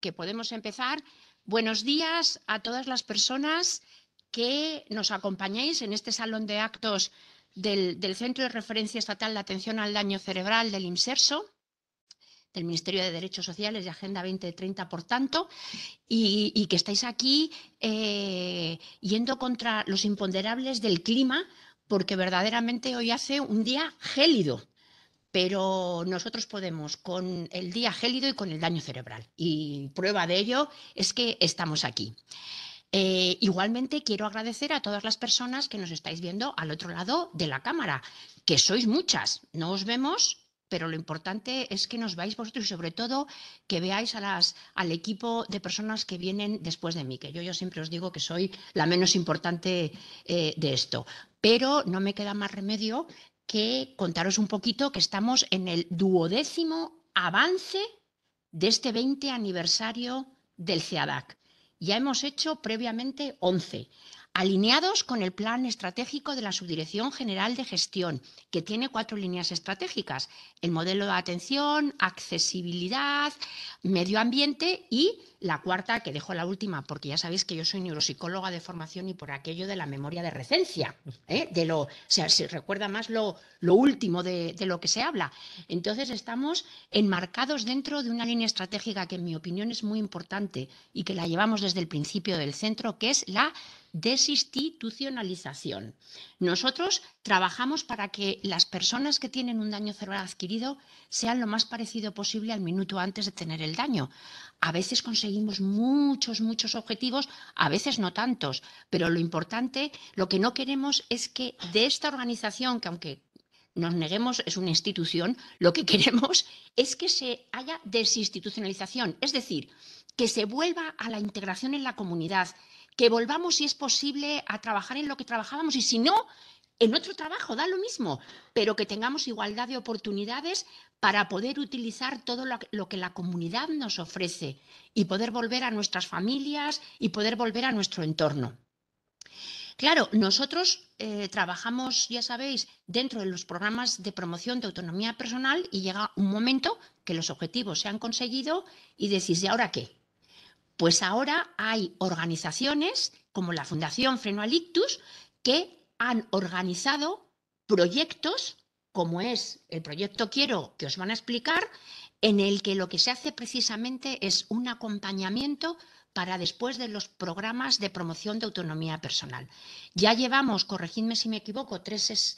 que podemos empezar. Buenos días a todas las personas que nos acompañáis en este salón de actos del, Centro de Referencia Estatal de Atención al Daño Cerebral del IMSERSO del Ministerio de Derechos Sociales y Agenda 2030, por tanto, y, que estáis aquí eh, yendo contra los imponderables del clima, porque verdaderamente hoy hace un día gélido pero nosotros podemos con el día gélido y con el daño cerebral. Y prueba de ello es que estamos aquí. Eh, igualmente quiero agradecer a todas las personas que nos estáis viendo al otro lado de la cámara, que sois muchas, no os vemos, pero lo importante es que nos veáis vosotros y sobre todo que veáis al equipo de personas que vienen después de mí, que yo, siempre os digo que soy la menos importante eh, de esto. Pero no me queda más remedio que contaros un poquito que estamos en el duodécimo avance de este 20 aniversario del CEADAC. Ya hemos hecho previamente 11 alineados con el plan estratégico de la Subdirección General de Gestión, que tiene cuatro líneas estratégicas, el modelo de atención, accesibilidad, medio ambiente y la cuarta, que dejo la última, porque ya sabéis que yo soy neuropsicóloga de formación y por aquello de la memoria de recencia, ¿eh? de lo, o sea, se recuerda más lo, lo último de, de lo que se habla. Entonces estamos enmarcados dentro de una línea estratégica que en mi opinión es muy importante y que la llevamos desde el principio del centro, que es la desinstitucionalización. Nosotros trabajamos para que las personas que tienen un daño cerebral adquirido sean lo más parecido posible al minuto antes de tener el daño. A veces conseguimos muchos, muchos objetivos, a veces no tantos, pero lo importante, lo que no queremos es que de esta organización, que aunque nos neguemos, es una institución, lo que queremos es que se haya desinstitucionalización, es decir, que se vuelva a la integración en la comunidad, que volvamos, si es posible, a trabajar en lo que trabajábamos y si no, en otro trabajo, da lo mismo, pero que tengamos igualdad de oportunidades para poder utilizar todo lo, que la comunidad nos ofrece y poder volver a nuestras familias y poder volver a nuestro entorno. Claro, nosotros eh, trabajamos, ya sabéis, dentro de los programas de promoción de autonomía personal y llega un momento que los objetivos se han conseguido y decís, ¿y ahora qué? Pues ahora hay organizaciones como la Fundación Freno que han organizado proyectos como es el proyecto Quiero que os van a explicar, en el que lo que se hace precisamente es un acompañamiento para después de los programas de promoción de autonomía personal. Ya llevamos, corregidme si me equivoco, tres,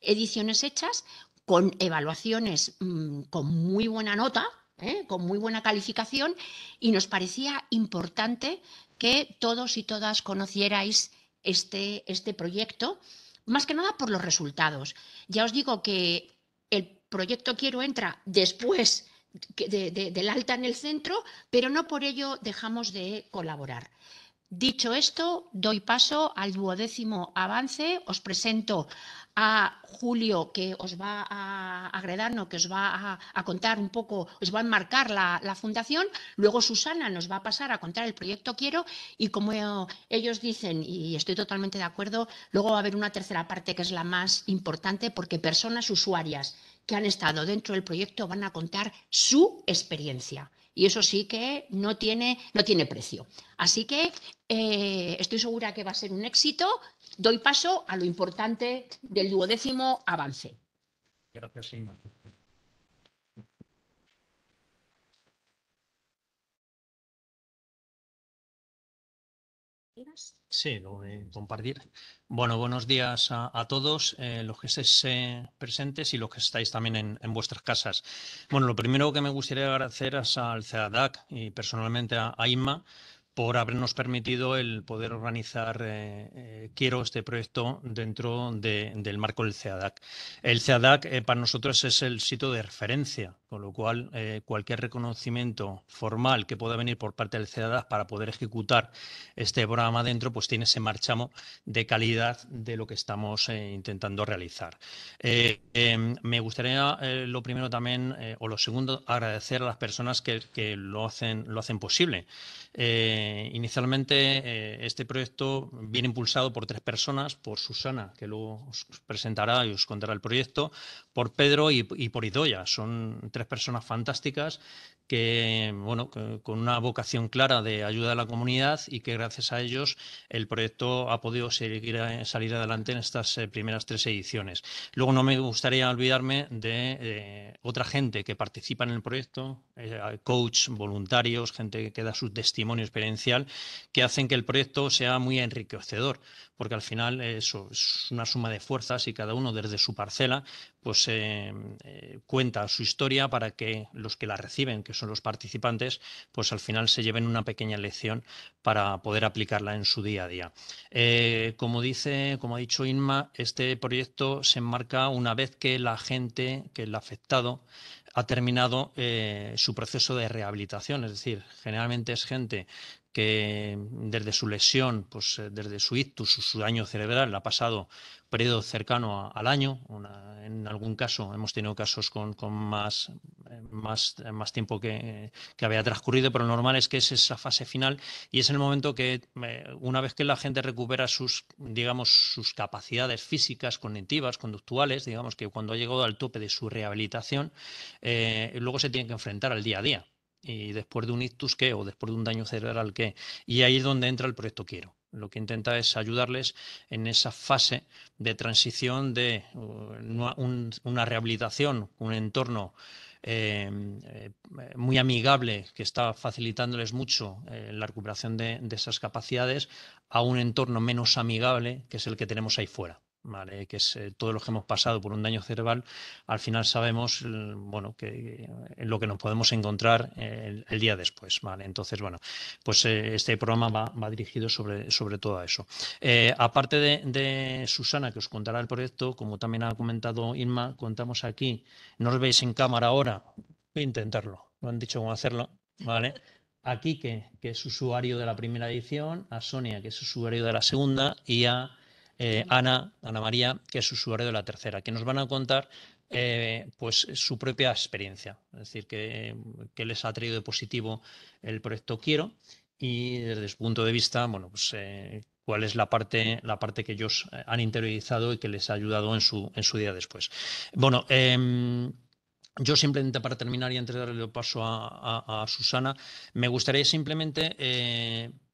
ediciones hechas con evaluaciones mm, con muy buena nota, ¿eh? con muy buena calificación, y nos parecía importante que todos y todas conocierais este, este, proyecto, más que nada por los resultados. Ya os digo que el proyecto Quiero entra después del alta en el centro, pero no por ello dejamos de colaborar. Dicho esto, doy paso al duodécimo avance. Os presento a Julio, que os va a agredarnos, que os va a, contar un poco, os va a enmarcar la, fundación. Luego Susana nos va a pasar a contar el proyecto Quiero y como ellos dicen, y estoy totalmente de acuerdo, luego va a haber una tercera parte que es la más importante porque personas usuarias que han estado dentro del proyecto van a contar su experiencia. Y eso sí que no tiene, no tiene precio. Así que eh, estoy segura que va a ser un éxito. Doy paso a lo importante del duodécimo avance. Gracias, Sí, lo a compartir. Bueno, buenos días a, todos, eh, los que estéis eh, presentes y los que estáis también en, vuestras casas. Bueno, lo primero que me gustaría agradecer es al CEADAC y personalmente a, a por habernos permitido el poder organizar eh, eh, Quiero este proyecto dentro del marco del CEADAC. El CEADAC eh, para nosotros es el sitio de referencia, con lo cual cualquier reconocimiento formal que pueda venir por parte del CEADAC para poder ejecutar este programa dentro, pues tiene ese marchamo de calidad de lo que estamos intentando realizar. Em, me gustaría lo primero también, o lo segundo, agradecer a las personas que, lo, hacen, lo hacen posible. Eh, inicialmente eh, este proyecto viene impulsado por tres personas, por Susana, que luego os presentará y os contará el proyecto, por Pedro y, y por Idoya. Son tres personas fantásticas que, bueno, con una vocación clara de ayuda a la comunidad y que gracias a ellos el proyecto ha podido seguir, eh, salir adelante en estas eh, primeras tres ediciones. Luego no me gustaría olvidarme de eh, otra gente que participa en el proyecto, coach, voluntarios, gente que da su testimonio experiencial, que hacen que el proyecto sea muy enriquecedor, porque al final eso es una suma de fuerzas y cada uno desde su parcela pues eh, eh, cuenta su historia para que los que la reciben, que son los participantes, pues al final se lleven una pequeña lección para poder aplicarla en su día a día. Eh, como dice, como ha dicho Inma, este proyecto se enmarca una vez que la gente, que el afectado, ha terminado su proceso de rehabilitación, es decir, generalmente es gente que desde su lesión, pues eh, desde su ictus, su, su daño cerebral, ha pasado periodo cercano al año. en algún caso hemos tenido casos con, más, eh, más, eh, más tiempo que, había transcurrido, pero lo normal es que es esa fase final y es el momento que una vez que la gente recupera sus, digamos, sus capacidades físicas, cognitivas, conductuales, digamos que cuando ha llegado al tope de su rehabilitación, luego se tiene que enfrentar al día a día y después de un ictus qué o después de un daño cerebral qué. Y ahí es donde entra el proyecto Quiero. Lo que intenta es ayudarles en esa fase de transición de uh, una rehabilitación, un entorno em, eh, muy amigable que está facilitándoles mucho eh, la recuperación de esas capacidades a un entorno menos amigable que es el que tenemos ahí fuera que es eh, todos los que hemos pasado por un daño cerebral, al final sabemos eh, bueno, que, eh, lo que nos podemos encontrar el, día después. Vale, entonces, bueno, pues este programa va, dirigido sobre, sobre todo a eso. aparte de, Susana, que os contará el proyecto, como también ha comentado Irma, contamos aquí, no os veis en cámara ahora, voy a intentarlo, lo han dicho cómo hacerlo, ¿vale? A Quique, que es usuario de la primera edición, a Sonia, que es usuario de la segunda, y a eh, Ana, Ana María, que es usuario de la tercera, que nos van a contar eh, pues su propia experiencia, es decir, qué les ha traído de positivo el proyecto Quiero y desde su punto de vista, bueno, pues eh, cuál es la parte, la parte que ellos han interiorizado y que les ha ayudado en su, día después. Bueno, em, yo simplemente para terminar y antes de darle el paso a Susana, me gustaría simplemente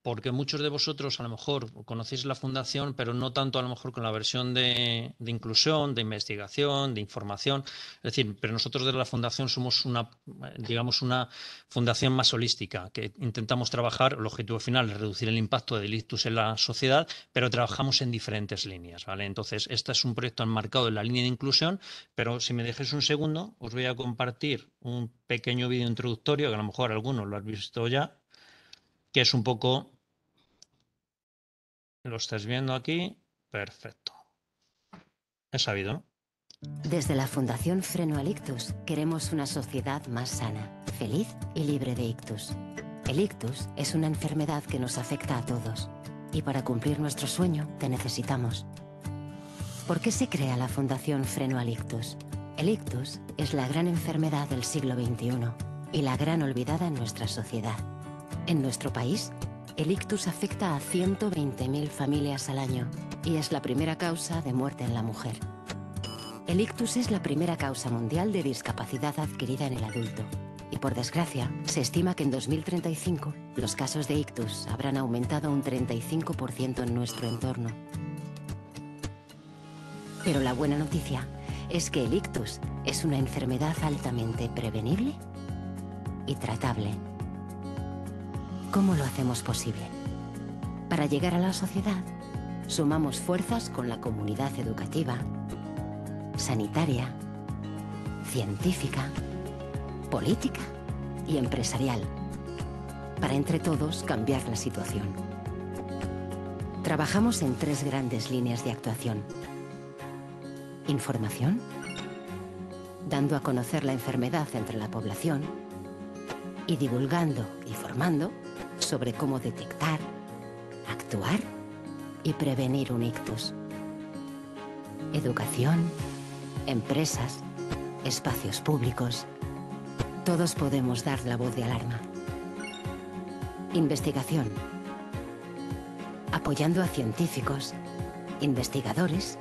porque muchos de vosotros a lo mejor conocéis la fundación, pero no tanto a lo mejor con la versión de, inclusión, de investigación, de información. Es decir, pero nosotros de la fundación somos una, digamos, una fundación más holística, que intentamos trabajar, el objetivo final es reducir el impacto de delictus en la sociedad, pero trabajamos en diferentes líneas, ¿vale? Entonces, este es un proyecto enmarcado en la línea de inclusión, pero si me dejáis un segundo, os voy a compartir un pequeño vídeo introductorio, que a lo mejor algunos lo has visto ya, que es un poco ¿Lo estás viendo aquí? Perfecto. He sabido, Desde la Fundación Freno al Ictus queremos una sociedad más sana, feliz y libre de ictus. El ictus es una enfermedad que nos afecta a todos y para cumplir nuestro sueño te necesitamos. ¿Por qué se crea la Fundación Freno al Ictus? El ictus es la gran enfermedad del siglo XXI y la gran olvidada en nuestra sociedad. En nuestro país, el ictus afecta a 120.000 familias al año y es la primera causa de muerte en la mujer. El ictus es la primera causa mundial de discapacidad adquirida en el adulto y por desgracia se estima que en 2035 los casos de ictus habrán aumentado un 35% en nuestro entorno. Pero la buena noticia es que el ictus es una enfermedad altamente prevenible y tratable. ¿Cómo lo hacemos posible? Para llegar a la sociedad, sumamos fuerzas con la comunidad educativa, sanitaria, científica, política y empresarial, para entre todos cambiar la situación. Trabajamos en tres grandes líneas de actuación. Información, dando a conocer la enfermedad entre la población y divulgando y formando sobre cómo detectar, actuar y prevenir un ictus. Educación, empresas, espacios públicos. Todos podemos dar la voz de alarma. Investigación. Apoyando a científicos, investigadores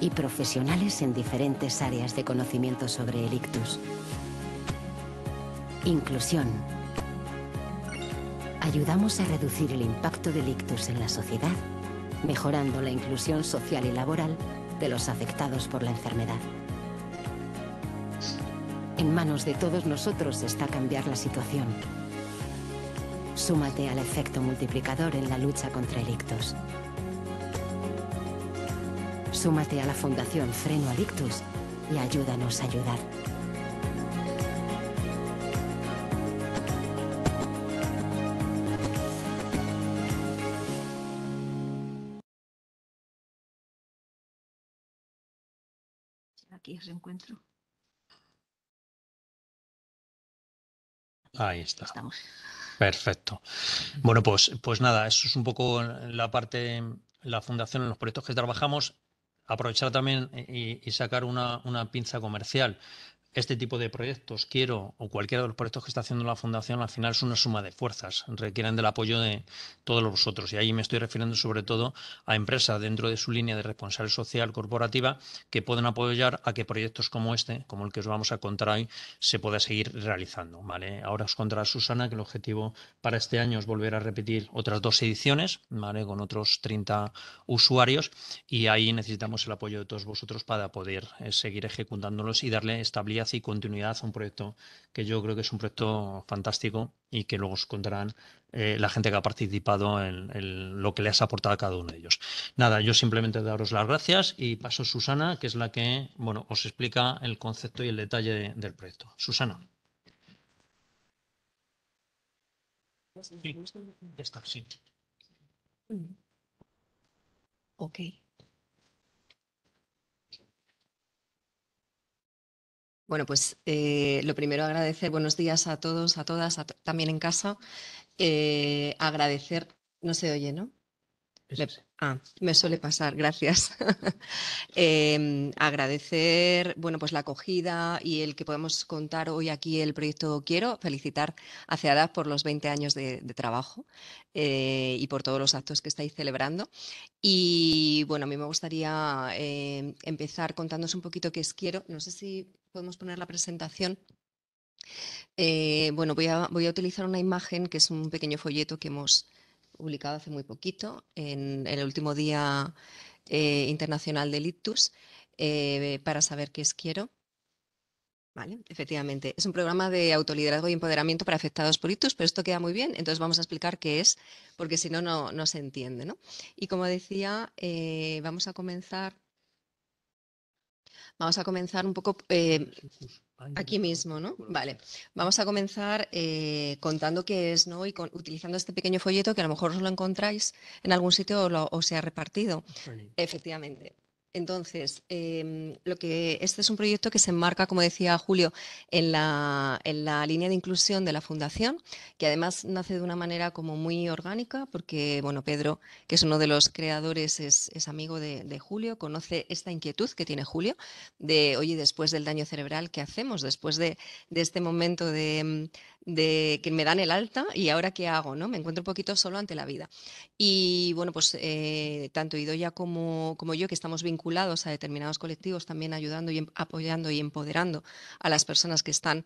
y profesionales en diferentes áreas de conocimiento sobre el ictus. Inclusión ayudamos a reducir el impacto del ictus en la sociedad, mejorando la inclusión social y laboral de los afectados por la enfermedad. En manos de todos nosotros está cambiar la situación. Súmate al efecto multiplicador en la lucha contra el Súmate a la Fundación Freno a lictus y ayúdanos a ayudar. encuentro Ahí está. Perfecto. Bueno, pues, pues nada, eso es un poco la parte, la fundación, en los proyectos que trabajamos. Aprovechar también y, sacar una, una, pinza comercial este tipo de proyectos, quiero, o cualquiera de los proyectos que está haciendo la Fundación, al final es una suma de fuerzas, requieren del apoyo de todos vosotros Y ahí me estoy refiriendo sobre todo a empresas dentro de su línea de responsabilidad social corporativa que pueden apoyar a que proyectos como este, como el que os vamos a contar hoy, se pueda seguir realizando. ¿vale? Ahora os contará Susana que el objetivo para este año es volver a repetir otras dos ediciones, ¿vale? con otros 30 usuarios, y ahí necesitamos el apoyo de todos vosotros para poder eh, seguir ejecutándolos y darle estabilidad y continuidad a un proyecto que yo creo que es un proyecto fantástico y que luego os contarán eh, la gente que ha participado en, lo que le has aportado a cada uno de ellos. Nada, yo simplemente daros las gracias y paso a Susana, que es la que bueno, os explica el concepto y el detalle del proyecto. Susana. Ok. Bueno, pues eh, lo primero agradecer buenos días a todos, a todas, también en casa. Eh, agradecer, no se oye, ¿no? Ah, me, suele pasar, gracias. Em, agradecer, bueno, pues la acogida y el que podemos contar hoy aquí el proyecto Quiero. Felicitar a CEADAP por los 20 años de, trabajo eh, y por todos los actos que estáis celebrando. Y bueno, a mí me gustaría em, empezar contándoos un poquito qué es Quiero. No sé si podemos poner la presentación. Eh, bueno, voy a utilizar una imagen que es un pequeño folleto que hemos publicado hace muy poquito, en, el último Día eh, Internacional del Ictus, eh, para saber qué es quiero. Vale, efectivamente. Es un programa de autoliderazgo y empoderamiento para afectados por ictus, pero esto queda muy bien, entonces vamos a explicar qué es, porque si no, no, se entiende. Y como decía, eh, vamos a comenzar. Vamos a comenzar un poco. Aquí mismo, ¿no? Vale. Vamos a comenzar eh, contando qué es, ¿no? Y utilizando este pequeño folleto que a lo mejor os lo encontráis en algún sitio o, lo, o se ha repartido. Efectivamente. Entonces, em, lo que, este es un proyecto que se enmarca, como decía Julio, en la, en la, línea de inclusión de la Fundación, que además nace de una manera como muy orgánica, porque bueno, Pedro, que es uno de los creadores, es, amigo de, Julio, conoce esta inquietud que tiene Julio de, oye, después del daño cerebral, ¿qué hacemos? Después de este momento de, em, de que me dan el alta y ahora qué hago, ¿no? Me encuentro un poquito solo ante la vida. Y bueno, pues eh, tanto Idoya como, como yo, que estamos vinculados a determinados colectivos, también ayudando y em, apoyando y empoderando a las personas que están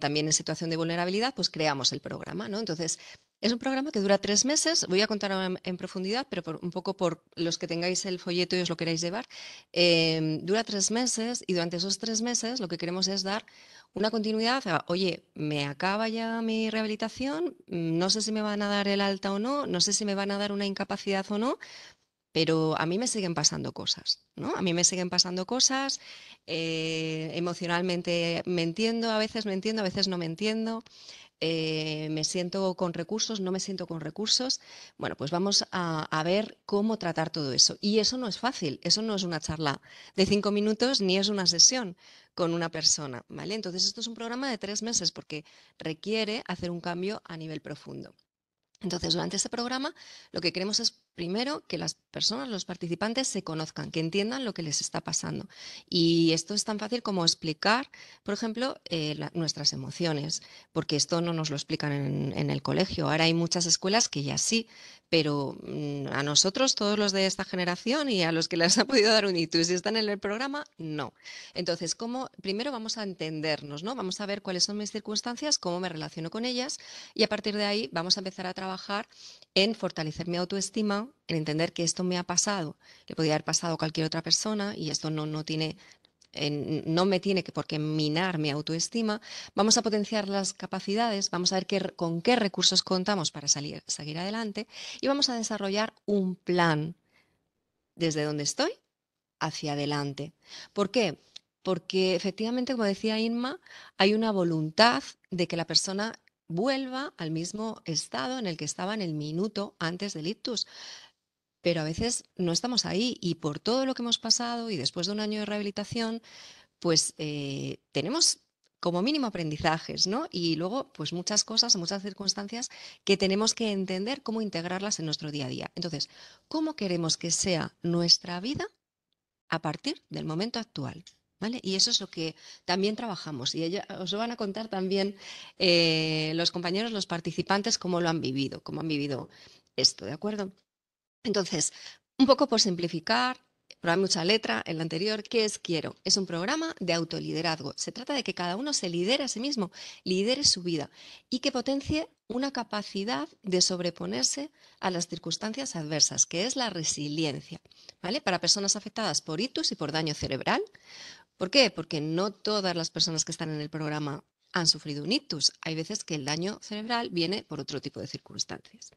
también en situación de vulnerabilidad, pues creamos el programa, ¿no? Entonces, es un programa que dura tres meses, voy a contar en, profundidad, pero un poco por los que tengáis el folleto y os lo queráis llevar. Em, dura tres meses y durante esos tres meses lo que queremos es dar una continuidad, oye, me acaba ya mi rehabilitación, mm, no sé si me van a dar el alta o no, no sé si me van a dar una incapacidad o no, pero a mí me siguen pasando cosas, ¿no? A mí me siguen pasando cosas, eh, emocionalmente me entiendo, a veces me entiendo, a veces no me entiendo. Eh, me siento con recursos, no me siento con recursos. Bueno, pues vamos a, a, ver cómo tratar todo eso. Y eso no es fácil, eso no es una charla de cinco minutos ni es una sesión con una persona, ¿vale? Entonces esto es un programa de tres meses porque requiere hacer un cambio a nivel profundo. Entonces, durante este programa lo que queremos es primero, que las personas, los participantes, se conozcan, que entiendan lo que les está pasando. Y esto es tan fácil como explicar, por ejemplo, eh, nuestras emociones, porque esto no nos lo explican en, el colegio. Ahora hay muchas escuelas que ya sí, pero mm, a nosotros, todos los de esta generación y a los que les ha podido dar un itus y están en el programa, no. Entonces, primero vamos a entendernos, ¿no? Vamos a ver cuáles son mis circunstancias, cómo me relaciono con ellas y a partir de ahí vamos a empezar a trabajar en fortalecer mi autoestima, en entender que esto me ha pasado, le podría haber pasado a cualquier otra persona y esto no, no tiene eh, no me tiene que por qué minar mi autoestima, vamos a potenciar las capacidades, vamos a ver con qué recursos contamos para salir, seguir adelante y vamos a desarrollar un plan desde donde estoy hacia adelante. ¿Por qué? Porque efectivamente, como decía Inma, hay una voluntad de que la persona vuelva al mismo estado en el que estaba en el minuto antes del ictus. Pero a veces no estamos ahí y por todo lo que hemos pasado y después de un año de rehabilitación, pues eh, tenemos como mínimo aprendizajes, ¿no? Y luego, pues muchas cosas, muchas circunstancias que tenemos que entender cómo integrarlas en nuestro día a día. Entonces, ¿cómo queremos que sea nuestra vida a partir del momento actual? Y eso es lo que también trabajamos. Y os lo van a contar también eh, los compañeros, los participantes, cómo lo han vivido, cómo han vivido esto, ¿de acuerdo? Entonces, un poco por simplificar, pero hay mucha letra en la anterior, ¿qué es Quiero? Es un programa de autoliderazgo. Se trata de que cada uno se lidere a sí mismo, lidere su vida y que potencie una capacidad de sobreponerse a las circunstancias adversas, que es la resiliencia, ¿vale? Para personas afectadas por itus y por daño cerebral, ¿Por qué? Porque no todas las personas que están en el programa han sufrido un ictus. Hay veces que el daño cerebral viene por otro tipo de circunstancias.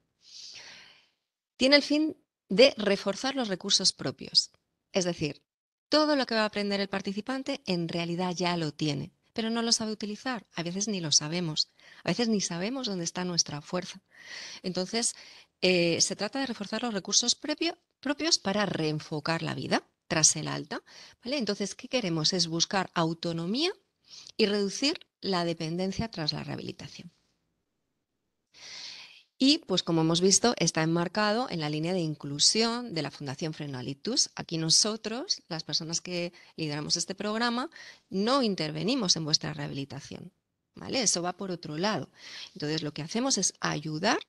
Tiene el fin de reforzar los recursos propios. Es decir, todo lo que va a aprender el participante en realidad ya lo tiene, pero no lo sabe utilizar. A veces ni lo sabemos, a veces ni sabemos dónde está nuestra fuerza. Entonces, eh, se trata de reforzar los recursos propios para reenfocar la vida tras el alta. ¿vale? Entonces, ¿qué queremos? Es buscar autonomía y reducir la dependencia tras la rehabilitación. Y, pues como hemos visto, está enmarcado en la línea de inclusión de la Fundación Frenalitus. Aquí nosotros, las personas que lideramos este programa, no intervenimos en vuestra rehabilitación. ¿vale? Eso va por otro lado. Entonces, lo que hacemos es ayudar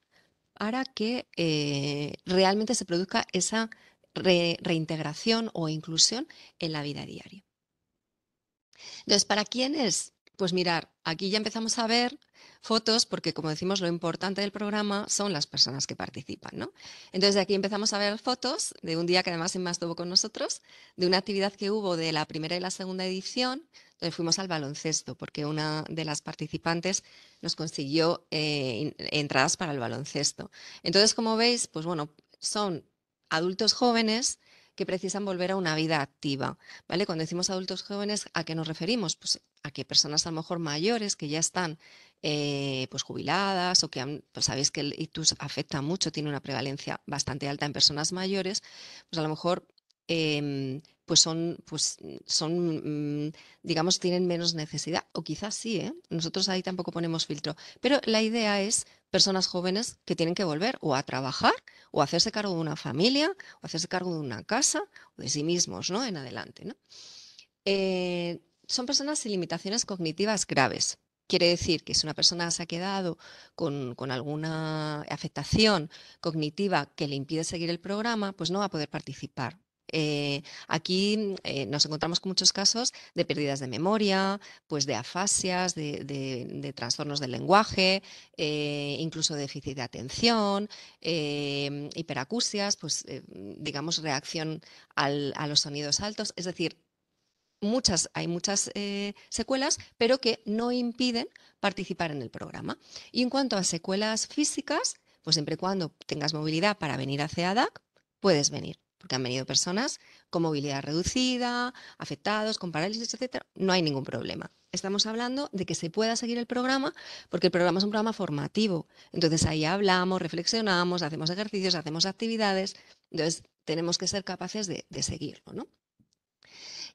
para que eh, realmente se produzca esa reintegración o inclusión en la vida diaria. Entonces, ¿para quién es? Pues mirar, aquí ya empezamos a ver fotos porque, como decimos, lo importante del programa son las personas que participan, ¿no? Entonces, de aquí empezamos a ver fotos de un día que además se más estuvo con nosotros, de una actividad que hubo de la primera y la segunda edición. donde fuimos al baloncesto porque una de las participantes nos consiguió eh, entradas para el baloncesto. Entonces, como veis, pues bueno, son adultos jóvenes que precisan volver a una vida activa, ¿vale? Cuando decimos adultos jóvenes, ¿a qué nos referimos? Pues a que personas a lo mejor mayores que ya están eh, pues jubiladas o que pues sabéis que el ictus afecta mucho, tiene una prevalencia bastante alta en personas mayores, pues a lo mejor em, pues son, pues son, mm, digamos, tienen menos necesidad, o quizás sí, ¿eh? nosotros ahí tampoco ponemos filtro, pero la idea es personas jóvenes que tienen que volver o a trabajar o hacerse cargo de una familia o hacerse cargo de una casa o de sí mismos ¿no? en adelante. Eh, son personas sin limitaciones cognitivas graves. Quiere decir que si una persona se ha quedado con, alguna afectación cognitiva que le impide seguir el programa, pues no va a poder participar eh, aquí eh, nos encontramos con muchos casos de pérdidas de memoria, pues de afasias, de, trastornos del lenguaje, eh, incluso déficit de atención, hiperacusias, pues digamos reacción a los sonidos altos. Es decir, muchas, hay muchas secuelas, pero que no impiden participar en el programa. Y en cuanto a secuelas físicas, pues siempre y cuando tengas movilidad para venir a CEADAC puedes venir porque han venido personas con movilidad reducida, afectados, con parálisis, etcétera, no hay ningún problema. Estamos hablando de que se pueda seguir el programa, porque el programa es un programa formativo. Entonces ahí hablamos, reflexionamos, hacemos ejercicios, hacemos actividades. Entonces tenemos que ser capaces de, seguirlo,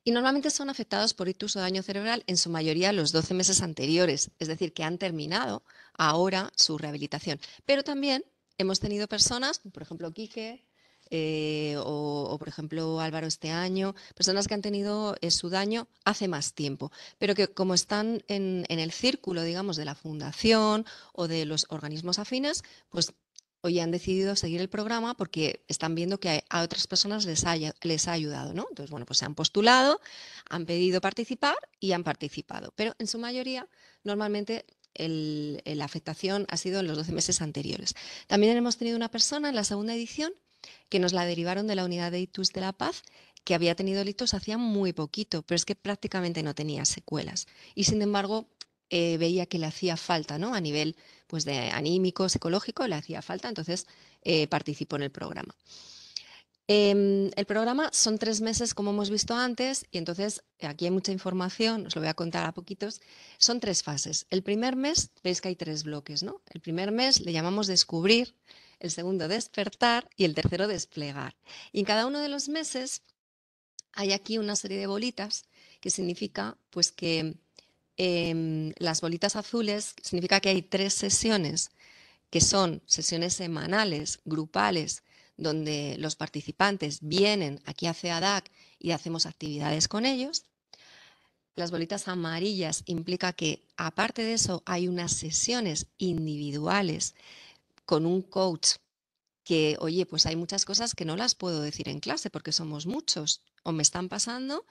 Y normalmente son afectados por ictus o daño cerebral en su mayoría los 12 meses anteriores, es decir, que han terminado ahora su rehabilitación. Pero también hemos tenido personas, por ejemplo, Quique, eh, o, por ejemplo Álvaro este año, personas que han tenido eh, su daño hace más tiempo, pero que como están en, el círculo, digamos, de la fundación o de los organismos afines, pues hoy han decidido seguir el programa porque están viendo que a otras personas les, ha ayudado, Entonces, bueno, pues se han postulado, han pedido participar y han participado, pero en su mayoría, normalmente la afectación ha sido en los 12 meses anteriores. También hemos tenido una persona en la segunda edición que nos la derivaron de la unidad de itus de La Paz, que había tenido delitos hacía muy poquito, pero es que prácticamente no tenía secuelas. Y sin embargo, eh, veía que le hacía falta, ¿no? A nivel pues, de anímico, psicológico, le hacía falta, entonces eh, participó en el programa. Em, el programa son tres meses, como hemos visto antes, y entonces aquí hay mucha información, os lo voy a contar a poquitos. Son tres fases. El primer mes, veis que hay tres bloques, ¿no? El primer mes le llamamos descubrir, el segundo despertar y el tercero desplegar. Y en cada uno de los meses hay aquí una serie de bolitas que significa pues que em, las bolitas azules significa que hay tres sesiones que son sesiones semanales, grupales, donde los participantes vienen aquí a CEADAC y hacemos actividades con ellos. Las bolitas amarillas implica que aparte de eso hay unas sesiones individuales con un coach que, oye, pues hay muchas cosas que no las puedo decir en clase porque somos muchos o me están pasando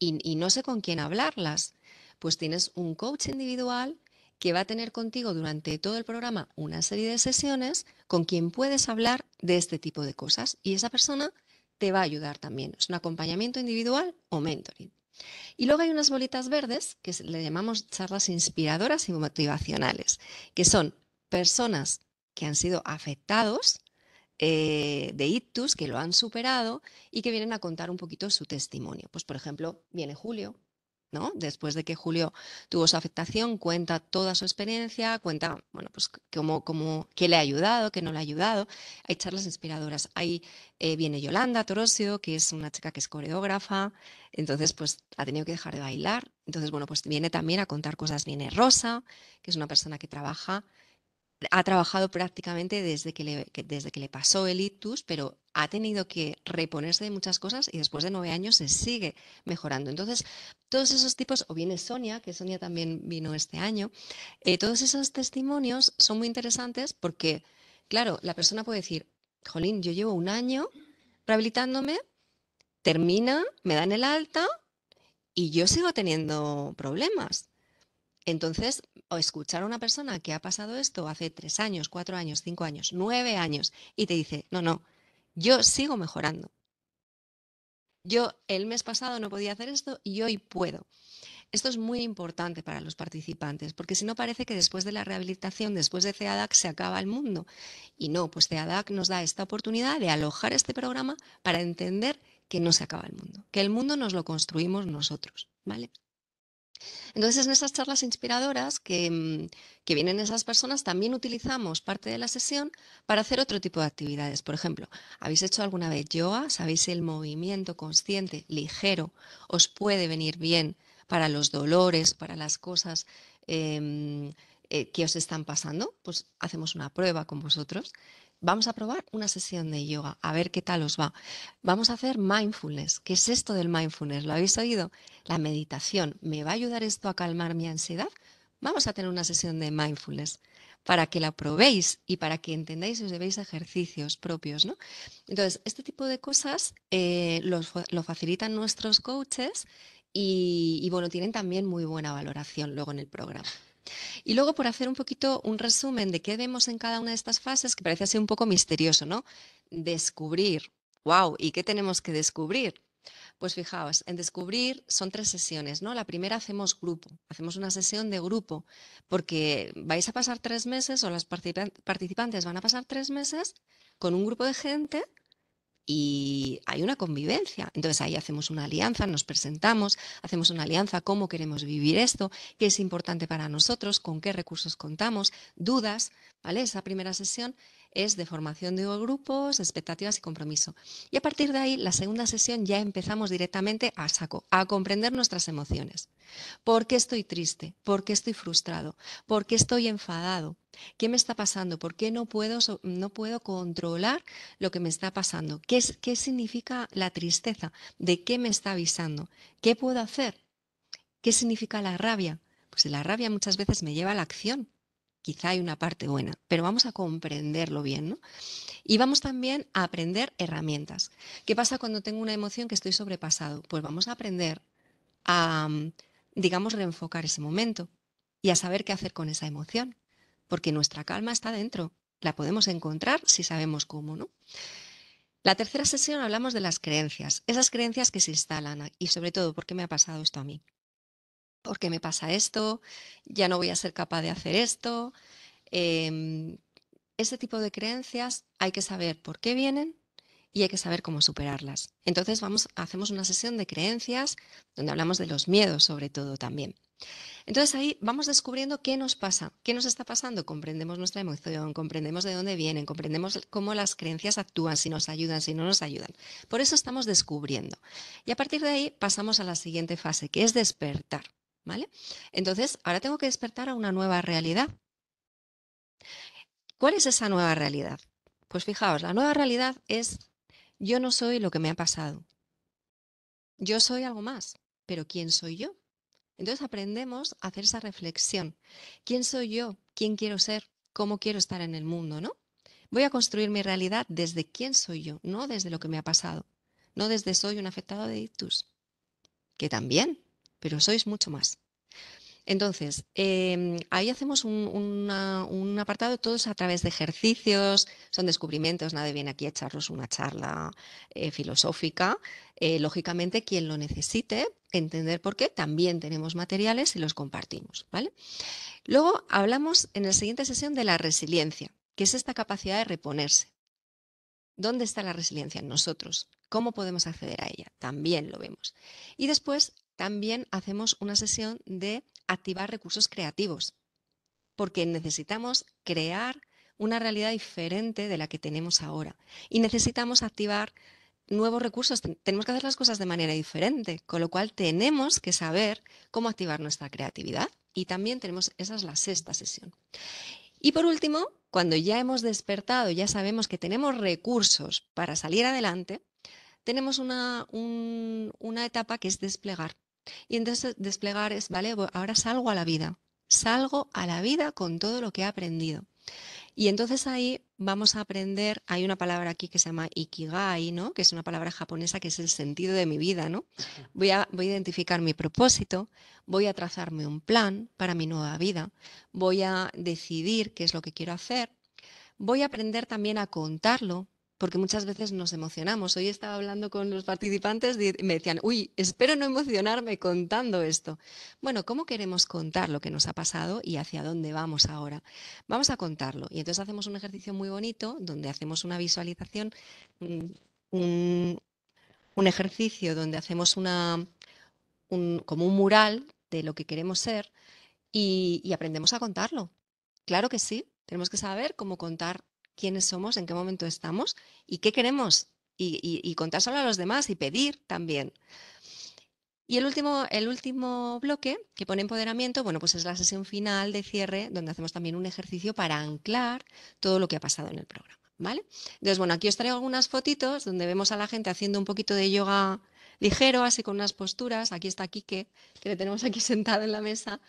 y, no sé con quién hablarlas. Pues tienes un coach individual que va a tener contigo durante todo el programa una serie de sesiones con quien puedes hablar de este tipo de cosas y esa persona te va a ayudar también. Es un acompañamiento individual o mentoring. Y luego hay unas bolitas verdes que le llamamos charlas inspiradoras y motivacionales, que son personas que han sido afectados eh, de ictus, que lo han superado y que vienen a contar un poquito su testimonio. Pues, por ejemplo, viene Julio, ¿no? Después de que Julio tuvo su afectación, cuenta toda su experiencia, cuenta, bueno, pues cómo, qué le ha ayudado, qué no le ha ayudado. Hay charlas inspiradoras. Ahí eh, viene Yolanda Torosio, que es una chica que es coreógrafa, entonces pues ha tenido que dejar de bailar. Entonces, bueno, pues viene también a contar cosas. Viene Rosa, que es una persona que trabaja ha trabajado prácticamente desde que, le, desde que le pasó el ictus, pero ha tenido que reponerse de muchas cosas y después de nueve años se sigue mejorando. Entonces, todos esos tipos, o viene Sonia, que Sonia también vino este año, eh, todos esos testimonios son muy interesantes porque, claro, la persona puede decir, Jolín, yo llevo un año rehabilitándome, termina, me dan el alta y yo sigo teniendo problemas. Entonces, o escuchar a una persona que ha pasado esto hace tres años, cuatro años, cinco años, nueve años, y te dice, no, no, yo sigo mejorando. Yo el mes pasado no podía hacer esto y hoy puedo. Esto es muy importante para los participantes, porque si no parece que después de la rehabilitación, después de CEADAC, se acaba el mundo. Y no, pues CEADAC nos da esta oportunidad de alojar este programa para entender que no se acaba el mundo, que el mundo nos lo construimos nosotros, ¿vale? Entonces, en esas charlas inspiradoras que, mm, vienen esas personas, también utilizamos parte de la sesión para hacer otro tipo de actividades. Por ejemplo, ¿habéis hecho alguna vez yoga? ¿Sabéis el movimiento consciente, ligero, os puede venir bien para los dolores, para las cosas em, eh, que os están pasando? Pues hacemos una prueba con vosotros vamos a probar una sesión de yoga, a ver qué tal os va. Vamos a hacer mindfulness. ¿Qué es esto del mindfulness? ¿Lo habéis oído? La meditación. ¿Me va a ayudar esto a calmar mi ansiedad? Vamos a tener una sesión de mindfulness para que la probéis y para que entendáis y os debéis ejercicios propios, ¿no? Entonces, este tipo de cosas eh, lo, facilitan nuestros coaches y, y bueno, tienen también muy buena valoración luego en el programa. Y luego por hacer un poquito un resumen de qué vemos en cada una de estas fases, que parece ser un poco misterioso, ¿no? Descubrir. ¡Wow! ¿Y qué tenemos que descubrir? Pues fijaos, en descubrir son tres sesiones, ¿no? La primera hacemos grupo, hacemos una sesión de grupo, porque vais a pasar tres meses o las participantes van a pasar tres meses con un grupo de gente y hay una convivencia. Entonces ahí hacemos una alianza, nos presentamos, hacemos una alianza, cómo queremos vivir esto, qué es importante para nosotros, con qué recursos contamos, dudas, ¿vale? Esa primera sesión es de formación de grupos, expectativas y compromiso. Y a partir de ahí, la segunda sesión ya empezamos directamente a saco, a comprender nuestras emociones. ¿Por qué estoy triste? ¿Por qué estoy frustrado? ¿Por qué estoy enfadado? ¿Qué me está pasando? ¿Por qué no puedo, no puedo controlar lo que me está pasando? ¿Qué significa la tristeza? ¿De qué me está avisando? ¿Qué puedo hacer? ¿Qué significa la rabia? Pues la rabia muchas veces me lleva a la acción quizá hay una parte buena, pero vamos a comprenderlo bien, ¿no? Y vamos también a aprender herramientas. ¿Qué pasa cuando tengo una emoción que estoy sobrepasado? Pues vamos a aprender a, mm, digamos, reenfocar ese momento y a saber qué hacer con esa emoción, porque nuestra calma está dentro, la podemos encontrar si sabemos cómo, ¿no? La tercera sesión hablamos de las creencias, esas creencias que se instalan y sobre todo por qué me ha pasado esto a mí. ¿por qué me pasa esto? Ya no voy a ser capaz de hacer esto. Em, ese tipo de creencias hay que saber por qué vienen y hay que saber cómo superarlas. Entonces hacemos una sesión de creencias donde hablamos de los miedos sobre todo también. Entonces ahí vamos descubriendo qué nos pasa, qué nos está pasando, comprendemos nuestra emoción, comprendemos de dónde vienen, comprendemos cómo las creencias actúan, si nos ayudan, si no nos ayudan. Por eso estamos descubriendo. Y a partir de ahí pasamos a la siguiente fase, que es despertar. ¿Vale? Entonces, ahora tengo que despertar a una nueva realidad. ¿Cuál es esa nueva realidad? Pues fijaos, la nueva realidad es yo no soy lo que me ha pasado. Yo soy algo más, pero ¿quién soy yo? Entonces aprendemos a hacer esa reflexión. ¿Quién soy yo? ¿Quién quiero ser? ¿Cómo quiero estar en el mundo? ¿No? Voy a construir mi realidad desde quién soy yo, no desde lo que me ha pasado, no desde soy un afectado de ictus, que también pero sois mucho más. Entonces, em, ahí hacemos un, apartado todos a través de ejercicios, son descubrimientos, nadie viene aquí a echarnos una charla eh, filosófica. Eh, lógicamente, quien lo necesite, entender por qué, también tenemos materiales y los compartimos. ¿vale? Luego hablamos en la siguiente sesión de la resiliencia, que es esta capacidad de reponerse. ¿Dónde está la resiliencia en nosotros? ¿Cómo podemos acceder a ella? También lo vemos. Y después también hacemos una sesión de activar recursos creativos, porque necesitamos crear una realidad diferente de la que tenemos ahora y necesitamos activar nuevos recursos, tenemos que hacer las cosas de manera diferente, con lo cual tenemos que saber cómo activar nuestra creatividad y también tenemos, esa es la sexta sesión. Y por último, cuando ya hemos despertado, ya sabemos que tenemos recursos para salir adelante, tenemos una, una etapa que es desplegar. Y entonces desplegar es, vale, ahora salgo a la vida, salgo a la vida con todo lo que he aprendido. Y entonces ahí vamos a aprender, hay una palabra aquí que se llama ikigai, ¿no? Que es una palabra japonesa que es el sentido de mi vida, ¿no? a, voy a identificar mi propósito, voy a trazarme un plan para mi nueva vida, voy a decidir qué es lo que quiero hacer, voy a aprender también a contarlo, porque muchas veces nos emocionamos. Hoy estaba hablando con los participantes y me decían, uy, espero no emocionarme contando esto. Bueno, ¿cómo queremos contar lo que nos ha pasado y hacia dónde vamos ahora? Vamos a contarlo. Y entonces hacemos un ejercicio muy bonito donde hacemos una visualización, mm, un, ejercicio donde hacemos una, como un mural de lo que queremos ser y, y aprendemos a contarlo. Claro que sí, tenemos que saber cómo contar quiénes somos, en qué momento estamos y qué queremos. Y, contar contárselo a los demás y pedir también. Y el último, el último bloque que pone empoderamiento, bueno, pues es la sesión final de cierre, donde hacemos también un ejercicio para anclar todo lo que ha pasado en el programa, ¿vale? Entonces, bueno, aquí os traigo algunas fotitos donde vemos a la gente haciendo un poquito de yoga ligero, así con unas posturas. Aquí está Quique, que le tenemos aquí sentado en la mesa.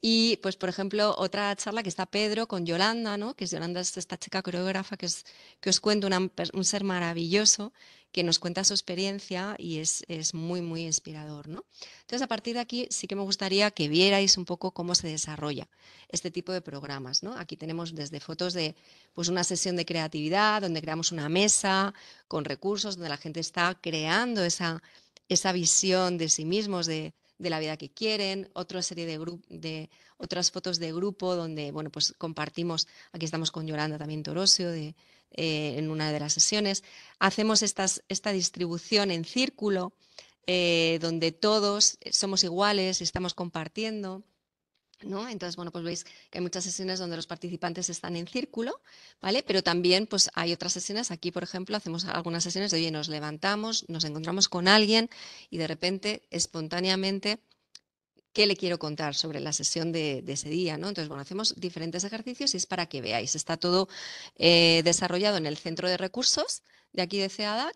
Y, pues, por ejemplo, otra charla que está Pedro con Yolanda, ¿no? que es Yolanda es esta chica coreógrafa que, es, que os cuento, un ser maravilloso, que nos cuenta su experiencia y es, es, muy, muy inspirador. ¿no? Entonces, a partir de aquí sí que me gustaría que vierais un poco cómo se desarrolla este tipo de programas. ¿no? Aquí tenemos desde fotos de pues, una sesión de creatividad, donde creamos una mesa con recursos, donde la gente está creando esa esa visión de sí mismos, de, la vida que quieren, otra serie de, otras fotos de grupo donde bueno, pues compartimos, aquí estamos con Yolanda también Torosio de, eh, en una de las sesiones, hacemos esta distribución en círculo eh, donde todos somos iguales, y estamos compartiendo. Entonces, bueno, pues veis que hay muchas sesiones donde los participantes están en círculo, ¿vale? Pero también pues hay otras sesiones, aquí por ejemplo hacemos algunas sesiones de, oye, nos levantamos, nos encontramos con alguien y de repente, espontáneamente, ¿qué le quiero contar sobre la sesión de, ese día? Entonces, bueno, hacemos diferentes ejercicios y es para que veáis. Está todo eh, desarrollado en el centro de recursos de aquí de CEADAC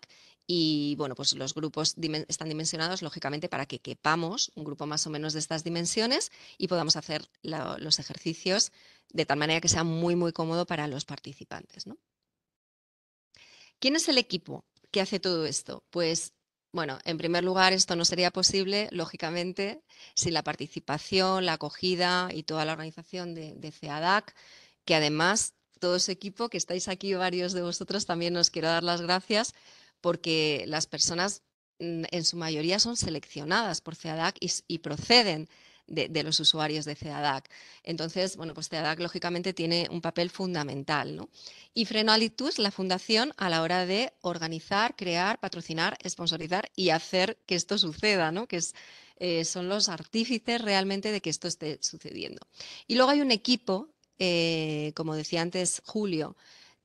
y bueno, pues los grupos están dimensionados lógicamente para que quepamos un grupo más o menos de estas dimensiones y podamos hacer los ejercicios de tal manera que sea muy, muy cómodo para los participantes. ¿Quién es el equipo que hace todo esto? Pues bueno, en primer lugar, esto no sería posible, lógicamente, sin la participación, la acogida y toda la organización de, de, CEADAC, que además todo ese equipo, que estáis aquí varios de vosotros, también os quiero dar las gracias porque las personas mm, en su mayoría son seleccionadas por CEADAC y, proceden de, los usuarios de CEADAC. Entonces, bueno, pues CEADAC lógicamente tiene un papel fundamental. ¿no? Y Frenoalitus, la fundación, a la hora de organizar, crear, patrocinar, sponsorizar y hacer que esto suceda, ¿no? que eh, son los artífices realmente de que esto esté sucediendo. Y luego hay un equipo, eh, como decía antes Julio,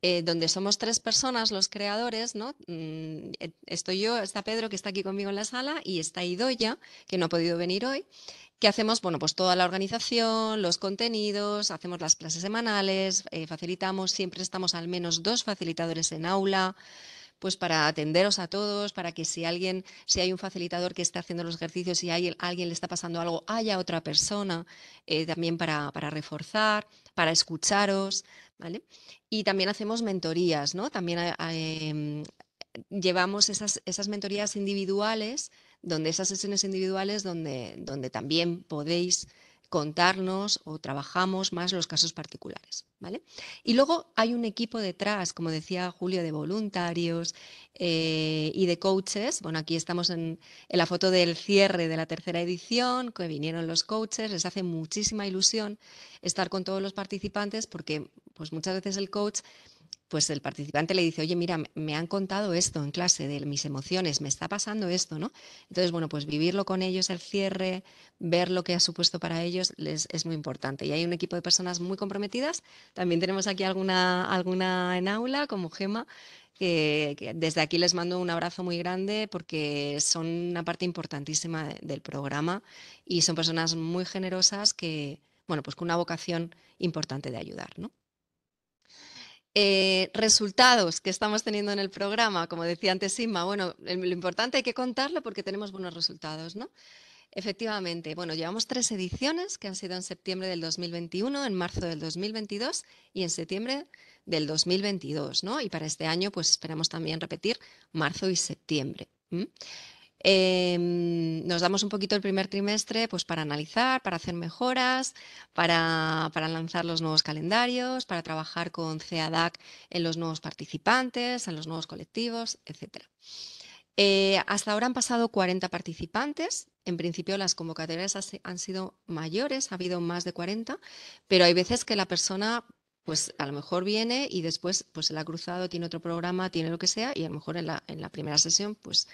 eh, donde somos tres personas los creadores, ¿no? Mm, eh, estoy yo, está Pedro que está aquí conmigo en la sala y está Idoya, que no ha podido venir hoy, que hacemos, bueno, pues toda la organización, los contenidos, hacemos las clases semanales, eh, facilitamos, siempre estamos al menos dos facilitadores en aula, pues para atenderos a todos, para que si alguien, si hay un facilitador que está haciendo los ejercicios y alguien le está pasando algo, haya otra persona, eh, también para, reforzar, para escucharos, Y también hacemos mentorías, ¿no? También eh, em, llevamos esas, esas mentorías individuales, donde esas sesiones individuales, donde, donde también podéis contarnos o trabajamos más los casos particulares. ¿vale? Y luego hay un equipo detrás, como decía Julio, de voluntarios eh, y de coaches. Bueno, aquí estamos en, la foto del cierre de la tercera edición, que vinieron los coaches, les hace muchísima ilusión estar con todos los participantes porque pues, muchas veces el coach pues el participante le dice, oye, mira, me han contado esto en clase de mis emociones, me está pasando esto, ¿no? Entonces, bueno, pues vivirlo con ellos, el cierre, ver lo que ha supuesto para ellos les, es muy importante. Y hay un equipo de personas muy comprometidas. También tenemos aquí alguna, alguna en aula, como Gema, que, desde aquí les mando un abrazo muy grande porque son una parte importantísima del programa y son personas muy generosas que, bueno, pues con una vocación importante de ayudar, ¿no? Eh, resultados que estamos teniendo en el programa, como decía antes Sima, bueno, lo importante hay que contarlo porque tenemos buenos resultados, ¿no? Efectivamente, bueno, llevamos tres ediciones que han sido en septiembre del 2021, en marzo del 2022 y en septiembre del 2022, ¿no? Y para este año, pues esperamos también repetir marzo y septiembre. Em, nos damos un poquito el primer trimestre pues, para analizar, para hacer mejoras, para, lanzar los nuevos calendarios, para trabajar con CEADAC en los nuevos participantes, en los nuevos colectivos, etc. Eh, hasta ahora han pasado 40 participantes. En principio las convocatorias han sido mayores, ha habido más de 40, pero hay veces que la persona pues a lo mejor viene y después pues se la ha cruzado, tiene otro programa, tiene lo que sea y a lo mejor en la, en la primera sesión pues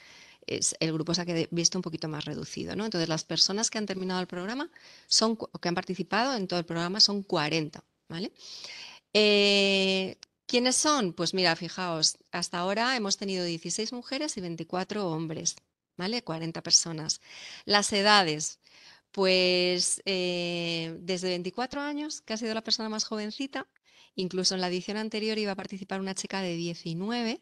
el grupo se ha visto un poquito más reducido. Entonces, las personas que han terminado el programa son, que han participado en todo el programa son 40. ¿vale? Eh, ¿Quiénes son? Pues mira, fijaos, hasta ahora hemos tenido 16 mujeres y 24 hombres, 40 personas. Las edades, pues eh, desde 24 años, que ha sido la persona más jovencita, incluso en la edición anterior iba a participar una chica de 19,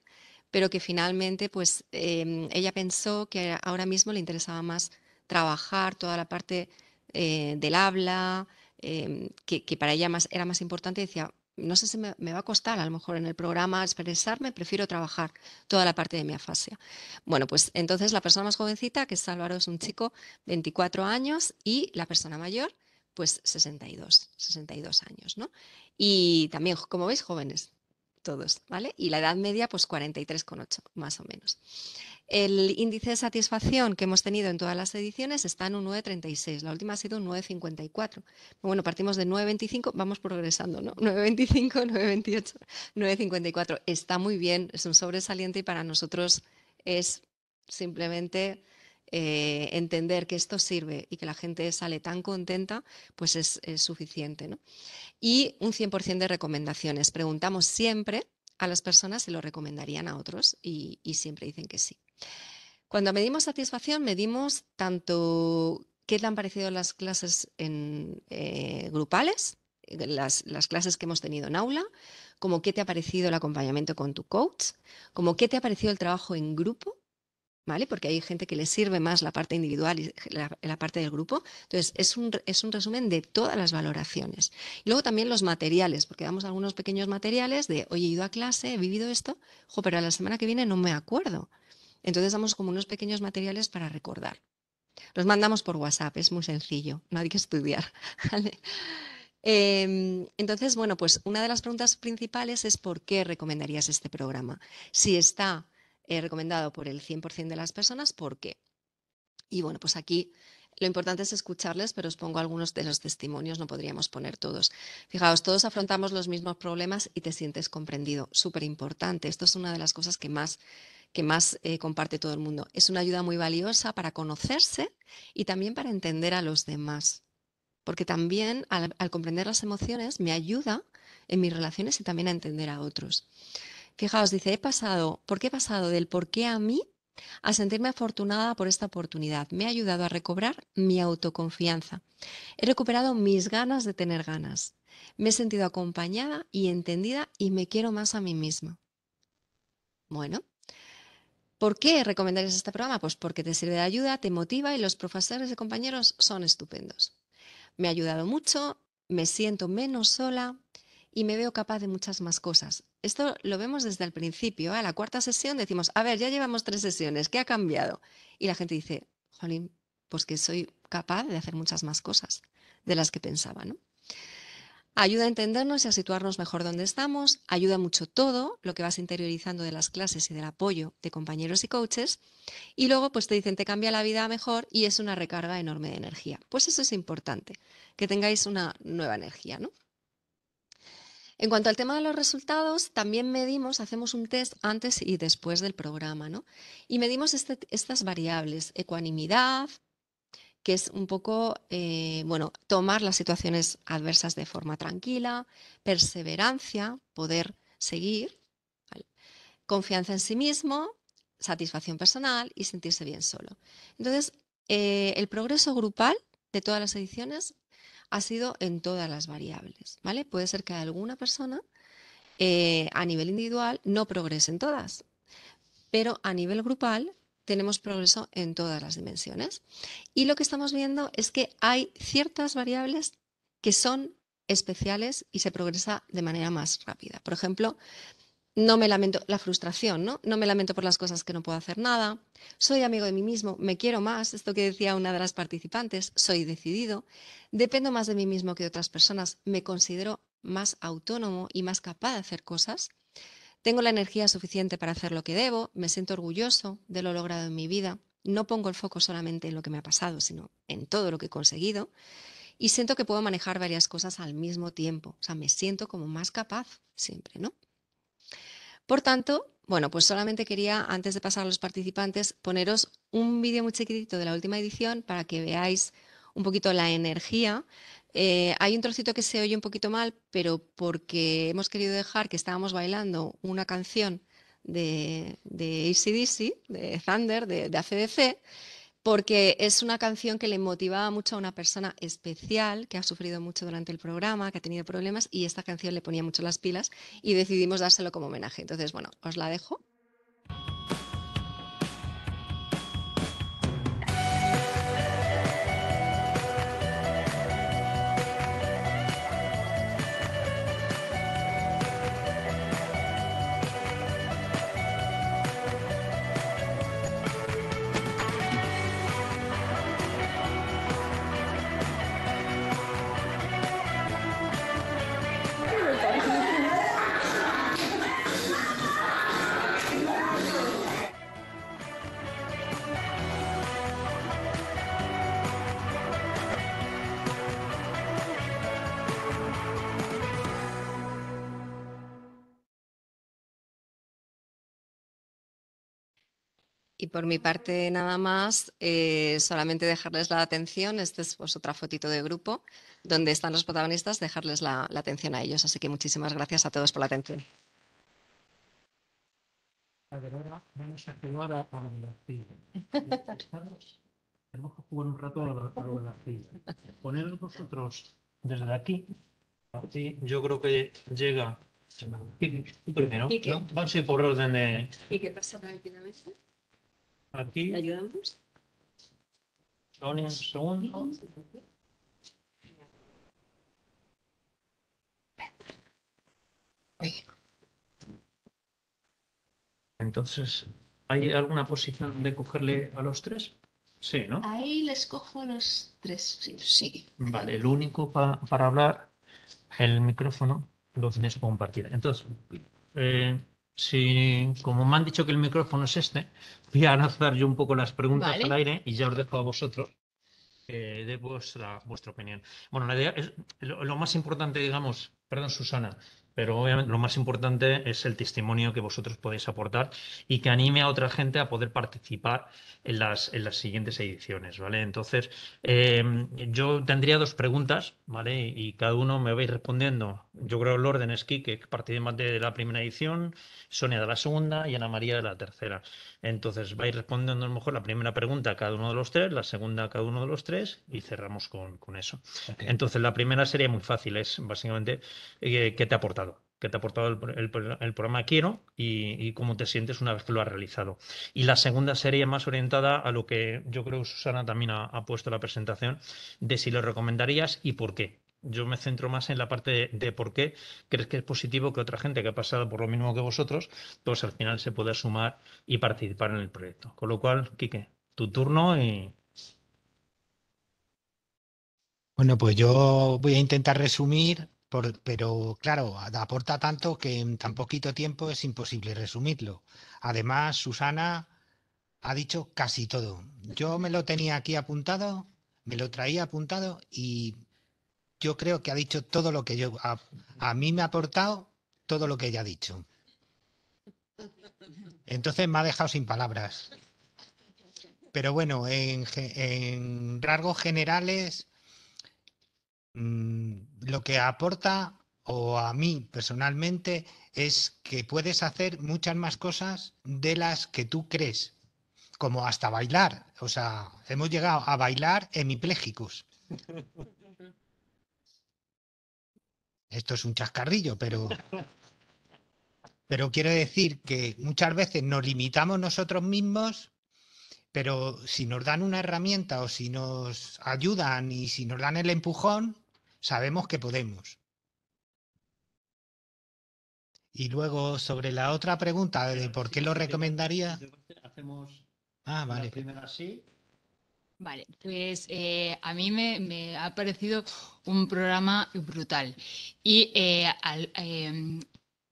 pero que finalmente pues em, ella pensó que ahora mismo le interesaba más trabajar toda la parte eh, del habla, em, que, para ella más, era más importante, decía, no sé si me, va a costar a lo mejor en el programa expresarme, prefiero trabajar toda la parte de mi afasia. Bueno, pues entonces la persona más jovencita, que es Álvaro, es un chico, 24 años, y la persona mayor, pues 62, 62 años, ¿no? Y también, como veis, jóvenes, todos, ¿vale? Y la edad media, pues 43,8, más o menos. El índice de satisfacción que hemos tenido en todas las ediciones está en un 9,36, la última ha sido un 9,54. Bueno, partimos de 9,25, vamos progresando, ¿no? 9,25, 9,28, 9,54. Está muy bien, es un sobresaliente y para nosotros es simplemente eh, entender que esto sirve y que la gente sale tan contenta, pues es, suficiente. Y un 100% de recomendaciones. Preguntamos siempre a las personas si lo recomendarían a otros y, siempre dicen que sí. Cuando medimos satisfacción, medimos tanto qué te han parecido las clases en, eh, grupales, eh, las, las, clases que hemos tenido en aula, como qué te ha parecido el acompañamiento con tu coach, como qué te ha parecido el trabajo en grupo porque hay gente que le sirve más la parte individual y la, parte del grupo. Entonces, es un, resumen de todas las valoraciones. Y luego también los materiales, porque damos algunos pequeños materiales de, oye, he ido a clase, he vivido esto, pero la semana que viene no me acuerdo. Entonces, damos como unos pequeños materiales para recordar. Los mandamos por WhatsApp, es muy sencillo, no hay que estudiar. Em, entonces, bueno, pues una de las preguntas principales es por qué recomendarías este programa. Si está he recomendado por el 100% de las personas. porque Y bueno, pues aquí lo importante es escucharles, pero os pongo algunos de los testimonios, no podríamos poner todos. Fijaos, todos afrontamos los mismos problemas y te sientes comprendido. Súper importante. Esto es una de las cosas que más que más eh, comparte todo el mundo. Es una ayuda muy valiosa para conocerse y también para entender a los demás. Porque también al comprender las emociones me ayuda en mis relaciones y también a entender a otros. Fijaos, dice, he pasado, ¿por qué he pasado del por qué a mí a sentirme afortunada por esta oportunidad? Me ha ayudado a recobrar mi autoconfianza. He recuperado mis ganas de tener ganas. Me he sentido acompañada y entendida y me quiero más a mí misma. Bueno, ¿Por qué recomendarías este programa? Pues porque te sirve de ayuda, te motiva y los profesores y compañeros son estupendos. Me ha ayudado mucho, me siento menos sola y me veo capaz de muchas más cosas. Esto lo vemos desde el principio. ¿eh? A la cuarta sesión decimos, a ver, ya llevamos tres sesiones, ¿qué ha cambiado? Y la gente dice, jolín, pues que soy capaz de hacer muchas más cosas de las que pensaba, ¿no? Ayuda a entendernos y a situarnos mejor donde estamos, ayuda mucho todo lo que vas interiorizando de las clases y del apoyo de compañeros y coaches, y luego pues te dicen te cambia la vida mejor y es una recarga enorme de energía. Pues eso es importante, que tengáis una nueva energía, ¿no? En cuanto al tema de los resultados, también medimos, hacemos un test antes y después del programa, ¿no? Y medimos este, estas variables, ecuanimidad, que es un poco, eh, bueno, tomar las situaciones adversas de forma tranquila, perseverancia, poder seguir, confianza en sí mismo, satisfacción personal y sentirse bien solo. Entonces, eh, el progreso grupal de todas las ediciones ha sido en todas las variables, ¿vale? Puede ser que alguna persona eh, a nivel individual no progrese en todas, pero a nivel grupal tenemos progreso en todas las dimensiones. Y lo que estamos viendo es que hay ciertas variables que son especiales y se progresa de manera más rápida. Por ejemplo, no me lamento, la frustración, ¿no? No me lamento por las cosas que no puedo hacer nada, soy amigo de mí mismo, me quiero más, esto que decía una de las participantes, soy decidido, dependo más de mí mismo que de otras personas, me considero más autónomo y más capaz de hacer cosas, tengo la energía suficiente para hacer lo que debo, me siento orgulloso de lo logrado en mi vida, no pongo el foco solamente en lo que me ha pasado, sino en todo lo que he conseguido y siento que puedo manejar varias cosas al mismo tiempo, o sea, me siento como más capaz siempre, ¿no? Por tanto, bueno, pues solamente quería, antes de pasar a los participantes, poneros un vídeo muy chiquitito de la última edición para que veáis un poquito la energía. Eh, hay un trocito que se oye un poquito mal, pero porque hemos querido dejar que estábamos bailando una canción de, de ACDC, de Thunder, de, de ACDC, porque es una canción que le motivaba mucho a una persona especial que ha sufrido mucho durante el programa, que ha tenido problemas y esta canción le ponía mucho las pilas y decidimos dárselo como homenaje. Entonces, bueno, os la dejo por mi parte, nada más, eh, solamente dejarles la atención. Esta es pues, otra fotito de grupo donde están los protagonistas, dejarles la, atención a ellos. Así que muchísimas gracias a todos por la atención. A ver, ahora vamos a jugar a, a la Tenemos que jugar un rato a la, a la vosotros desde aquí. yo creo que llega primero. ¿no? por orden de. ¿Y qué pasa con Aquí. ayudamos? segundo. Entonces, ¿hay alguna posición de cogerle a los tres? Sí, ¿no? Ahí les cojo los tres, sí. Vale, el único para hablar, el micrófono, los tienes compartir. Entonces, eh, Sí, como me han dicho que el micrófono es este, voy a lanzar yo un poco las preguntas al aire y ya os dejo a vosotros eh, de vuestra, vuestra opinión. Bueno, la es, lo, más importante, digamos, perdón Susana, pero obviamente lo más importante es el testimonio que vosotros podéis aportar y que anime a otra gente a poder participar en las, en las siguientes ediciones, ¿vale? Entonces, em, yo tendría dos preguntas, ¿vale? Y, cada uno me vais respondiendo. Yo creo que el orden es Kike, que partir de la primera edición, Sonia de la segunda y Ana María de la tercera. Entonces, vais respondiendo a lo mejor la primera pregunta a cada uno de los tres, la segunda a cada uno de los tres y cerramos con, eso. Entonces, la primera sería muy fácil, es básicamente eh, qué te ha aportado que te ha aportado el, programa Quiero y, cómo te sientes una vez que lo has realizado. Y la segunda sería más orientada a lo que yo creo que Susana también ha, puesto en la presentación, de si lo recomendarías y por qué. Yo me centro más en la parte de, de, por qué crees que es positivo que otra gente que ha pasado por lo mismo que vosotros, pues al final se pueda sumar y participar en el proyecto. Con lo cual, Quique, tu turno y... Bueno, pues yo voy a intentar resumir pero claro, aporta tanto que en tan poquito tiempo es imposible resumirlo. Además, Susana ha dicho casi todo. Yo me lo tenía aquí apuntado, me lo traía apuntado y yo creo que ha dicho todo lo que yo a, mí me ha aportado todo lo que ella ha dicho. Entonces me ha dejado sin palabras. Pero bueno, en, en rasgos generales, Mm, lo que aporta o a mí personalmente es que puedes hacer muchas más cosas de las que tú crees, como hasta bailar. O sea, hemos llegado a bailar hemipléjicos. Esto es un chascarrillo, pero... Pero quiero decir que muchas veces nos limitamos nosotros mismos, pero si nos dan una herramienta o si nos ayudan y si nos dan el empujón, sabemos que podemos. Y luego sobre la otra pregunta de por qué lo recomendaría. Pues, hacemos ah, vale. Primero Vale, pues eh, a mí me, ha parecido un programa brutal. Y eh, em,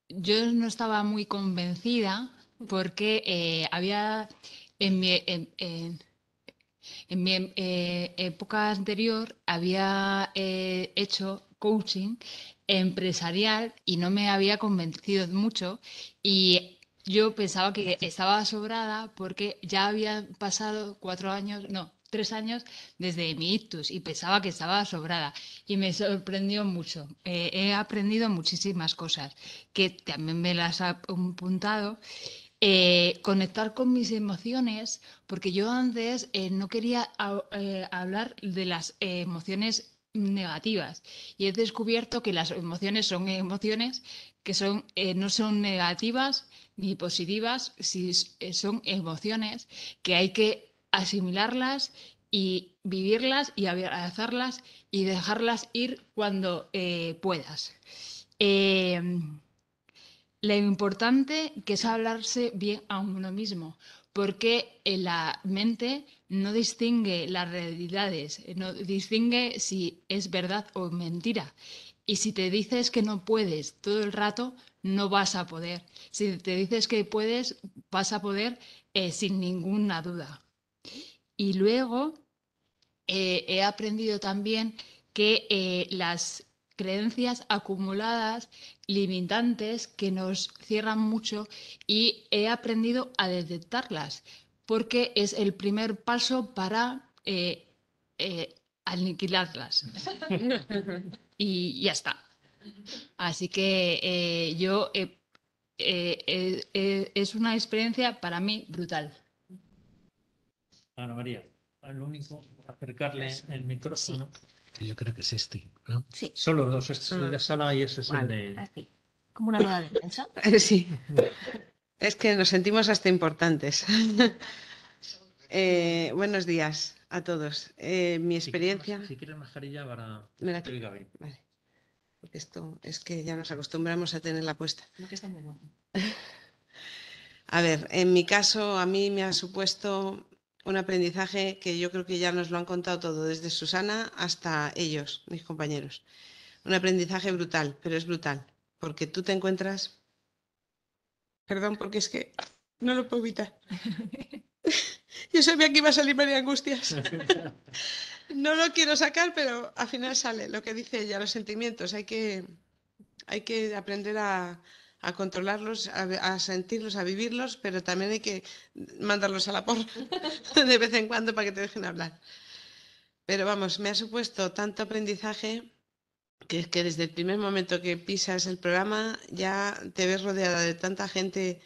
yo no estaba muy convencida porque eh, había en mi, en, en mi em, eh, época anterior había eh, hecho coaching empresarial y no me había convencido mucho y yo pensaba que estaba sobrada porque ya habían pasado cuatro años, no, tres años desde mi ictus y pensaba que estaba sobrada y me sorprendió mucho. Eh, he aprendido muchísimas cosas que también me las ha apuntado eh, conectar con mis emociones, porque yo antes eh, no quería ah, eh, hablar de las emociones negativas y he descubierto que las emociones son emociones que son, no son negativas ni positivas, si son emociones que hay que asimilarlas y vivirlas y abrazarlas y dejarlas ir cuando puedas. Em, lo importante que es hablarse bien a uno mismo, porque eh, la mente no distingue las realidades, eh, no distingue si es verdad o mentira. Y si te dices que no puedes todo el rato, no vas a poder. Si te dices que puedes, vas a poder eh, sin ninguna duda. Y luego he aprendido también que las creencias acumuladas, limitantes, que nos cierran mucho y he aprendido a detectarlas, porque es el primer paso para eh, eh aniquilarlas. y ya está. Así que eh, yo eh, es una experiencia para mí brutal. Ana María, al único acercarle el micrófono yo creo que es este, Solo los dos, este es el de sala y ese es el de... Como una rueda de prensa. Eh, sí. Es que nos sentimos hasta importantes. Eh, buenos días a todos. Eh, mi experiencia... Si quieres para... Porque esto es que ya nos acostumbramos a la puesta. A ver, en mi caso, a mí me ha supuesto un aprendizaje que yo creo que ya nos lo han contado todo, desde Susana hasta ellos, mis compañeros. Un aprendizaje brutal, pero es brutal, porque tú te encuentras... Perdón, porque es que no lo puedo evitar. Yo sabía que iba a salir María Angustias. No lo quiero sacar, pero al final sale lo que dice ella, los sentimientos. Hay que, hay que aprender a, a controlarlos, a, sentirlos, a vivirlos, pero también hay que mandarlos a la porra de vez en cuando para que te dejen hablar. Pero vamos, me ha supuesto tanto aprendizaje que es que desde el primer momento que pisas el programa ya te ves rodeada de tanta gente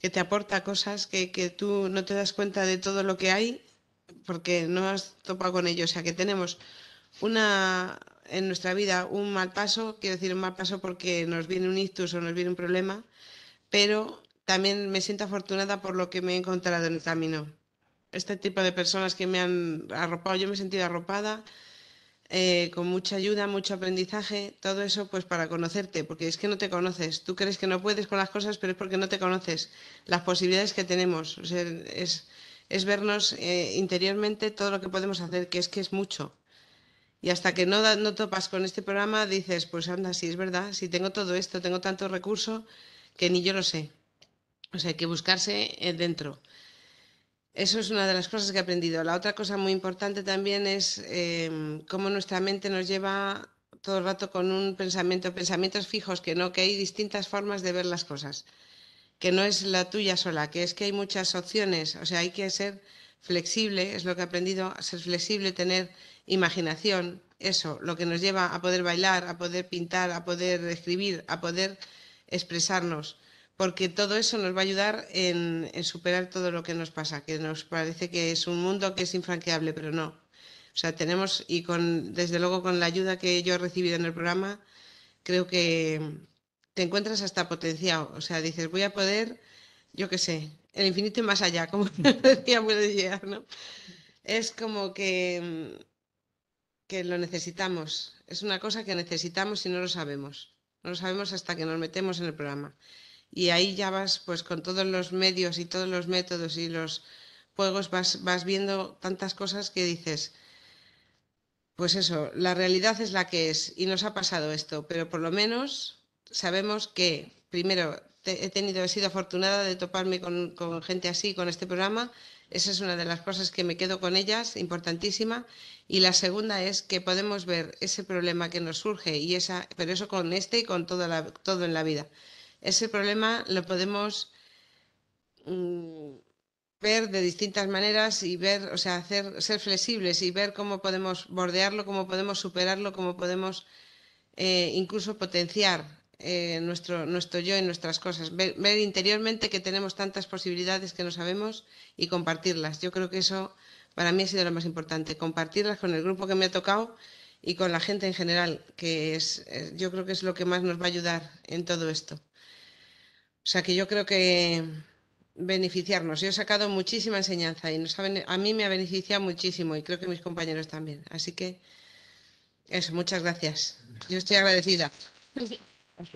que te aporta cosas que, que tú no te das cuenta de todo lo que hay porque no has topado con ello. O sea que tenemos una, en nuestra vida un mal paso, quiero decir un mal paso porque nos viene un ictus o nos viene un problema, pero también me siento afortunada por lo que me he encontrado en el camino. Este tipo de personas que me han arropado, yo me he sentido arropada, eh, con mucha ayuda, mucho aprendizaje, todo eso pues para conocerte, porque es que no te conoces. Tú crees que no puedes con las cosas, pero es porque no te conoces. Las posibilidades que tenemos, es, es vernos eh, interiormente todo lo que podemos hacer, que es que es mucho. Y hasta que no, no topas con este programa, dices, pues anda, sí, es verdad, si tengo todo esto, tengo tanto recurso, que ni yo lo sé. O sea, hay que buscarse eh, dentro. Eso es una de las cosas que he aprendido. La otra cosa muy importante también es em, cómo nuestra mente nos lleva todo el rato con un pensamiento, pensamientos fijos, que no, que hay distintas formas de ver las cosas, que no es la tuya sola, que es que hay muchas opciones, o sea, hay que ser flexible, es lo que he aprendido, ser flexible, tener imaginación, eso, lo que nos lleva a poder bailar, a poder pintar, a poder escribir, a poder expresarnos, porque todo eso nos va a ayudar en, superar todo lo que nos pasa, que nos parece que es un mundo que es infranqueable, pero no. O sea, tenemos, y con, desde luego con la ayuda que yo he recibido en el programa, creo que te encuentras hasta potenciado. O sea, dices, voy a poder, yo qué sé, el infinito y más allá, como decía ¿no? Es como que, que lo necesitamos, es una cosa que necesitamos y no lo sabemos. No lo sabemos hasta que nos metemos en el programa. Y ahí ya vas, pues con todos los medios y todos los métodos y los juegos, vas, vas viendo tantas cosas que dices, pues eso, la realidad es la que es y nos ha pasado esto, pero por lo menos sabemos que primero he tenido, he sido afortunada de toparme con, gente así, con este programa. Esa es una de las cosas que me quedo con ellas, importantísima. Y la segunda es que podemos ver ese problema que nos surge, y esa, pero eso con este y con toda todo en la vida. Ese problema lo podemos mm, ver de distintas maneras y ver, o sea, hacer, ser flexibles y ver cómo podemos bordearlo, cómo podemos superarlo, cómo podemos eh, incluso potenciar eh, nuestro, nuestro yo y nuestras cosas, ver, interiormente que tenemos tantas posibilidades que no sabemos y compartirlas. Yo creo que eso para mí ha sido lo más importante, compartirlas con el grupo que me ha tocado y con la gente en general, que es, eh, yo creo que es lo que más nos va a ayudar en todo esto. O sea que yo creo que beneficiarnos. Yo he sacado muchísima enseñanza y a mí me ha beneficiado muchísimo y creo que mis compañeros también. Así que eso, muchas gracias. Yo estoy agradecida. Pues nos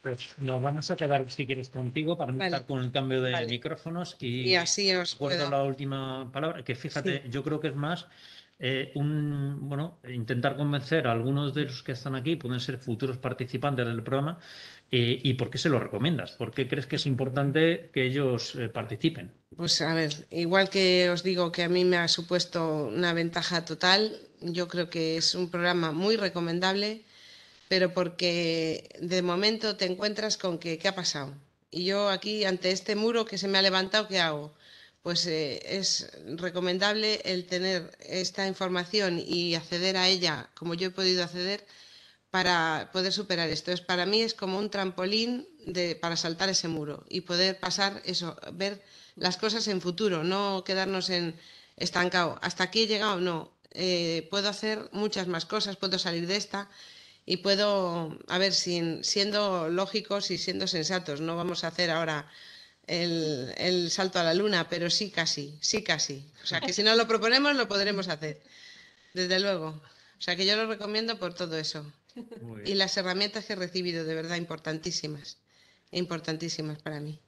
pues vamos a quedar, si quieres, contigo para empezar con el cambio de micrófonos y, así os puedo... la última palabra, que fíjate, yo creo que es más eh, un, bueno, intentar convencer a algunos de los que están aquí, pueden ser futuros participantes del programa, eh, y por qué se lo recomiendas, por qué crees que es importante que ellos eh, participen. Pues a ver, igual que os digo que a mí me ha supuesto una ventaja total, yo creo que es un programa muy recomendable pero porque de momento te encuentras con que, ¿qué ha pasado? Y yo aquí, ante este muro que se me ha levantado, ¿qué hago? Pues eh, es recomendable el tener esta información y acceder a ella como yo he podido acceder para poder superar esto. Es, para mí es como un trampolín de, para saltar ese muro y poder pasar eso, ver las cosas en futuro, no quedarnos en estancado. Hasta aquí he llegado, no. Eh, puedo hacer muchas más cosas, puedo salir de esta y puedo, a ver, siendo lógicos y siendo sensatos, no vamos a hacer ahora el, el salto a la luna, pero sí casi, sí casi. O sea, que si no lo proponemos lo podremos hacer, desde luego. O sea, que yo lo recomiendo por todo eso. Y las herramientas que he recibido, de verdad, importantísimas, importantísimas para mí.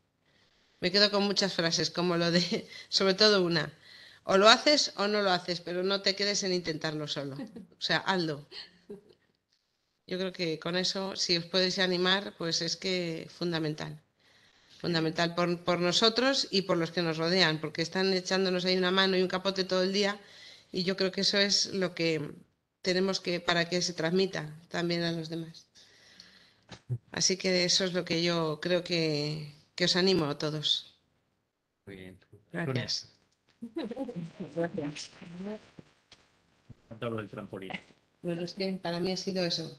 Me quedo con muchas frases, como lo de, sobre todo una, o lo haces o no lo haces, pero no te quedes en intentarlo solo. O sea, hazlo. Yo creo que con eso, si os podéis animar, pues es que fundamental. Fundamental por, nosotros y por los que nos rodean, porque están echándonos ahí una mano y un capote todo el día y yo creo que eso es lo que tenemos que, para que se transmita también a los demás. Así que eso es lo que yo creo que, os animo a todos. Muy bien. Gracias. Gracias. Bueno, es que para mí ha sido eso,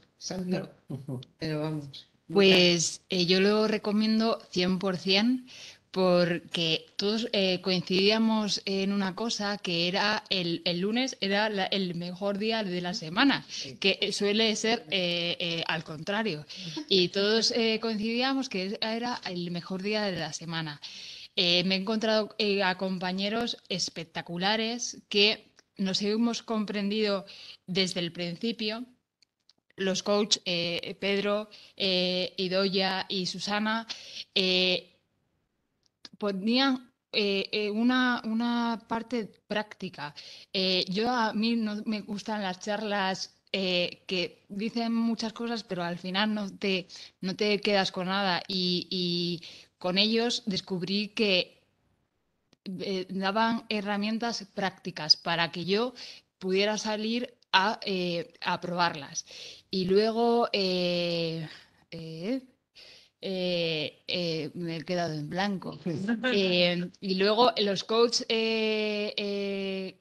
Pero vamos. Pues eh, yo lo recomiendo 100% porque todos eh, coincidíamos en una cosa que era el, lunes era el mejor día de la semana, que eh, suele ser al contrario. Y todos coincidíamos que era el mejor día de la semana. me he encontrado a compañeros espectaculares que nos hemos comprendido desde el principio, los coaches eh, Pedro, eh, Idoya y Susana, eh, ponían eh, una, parte práctica. yo a mí no me gustan las charlas que dicen muchas cosas, pero al final no te, no te quedas con nada. y con ellos descubrí que eh, daban herramientas prácticas para que yo pudiera salir a, eh, probarlas. Y luego eh, me he quedado en blanco. y luego los coaches que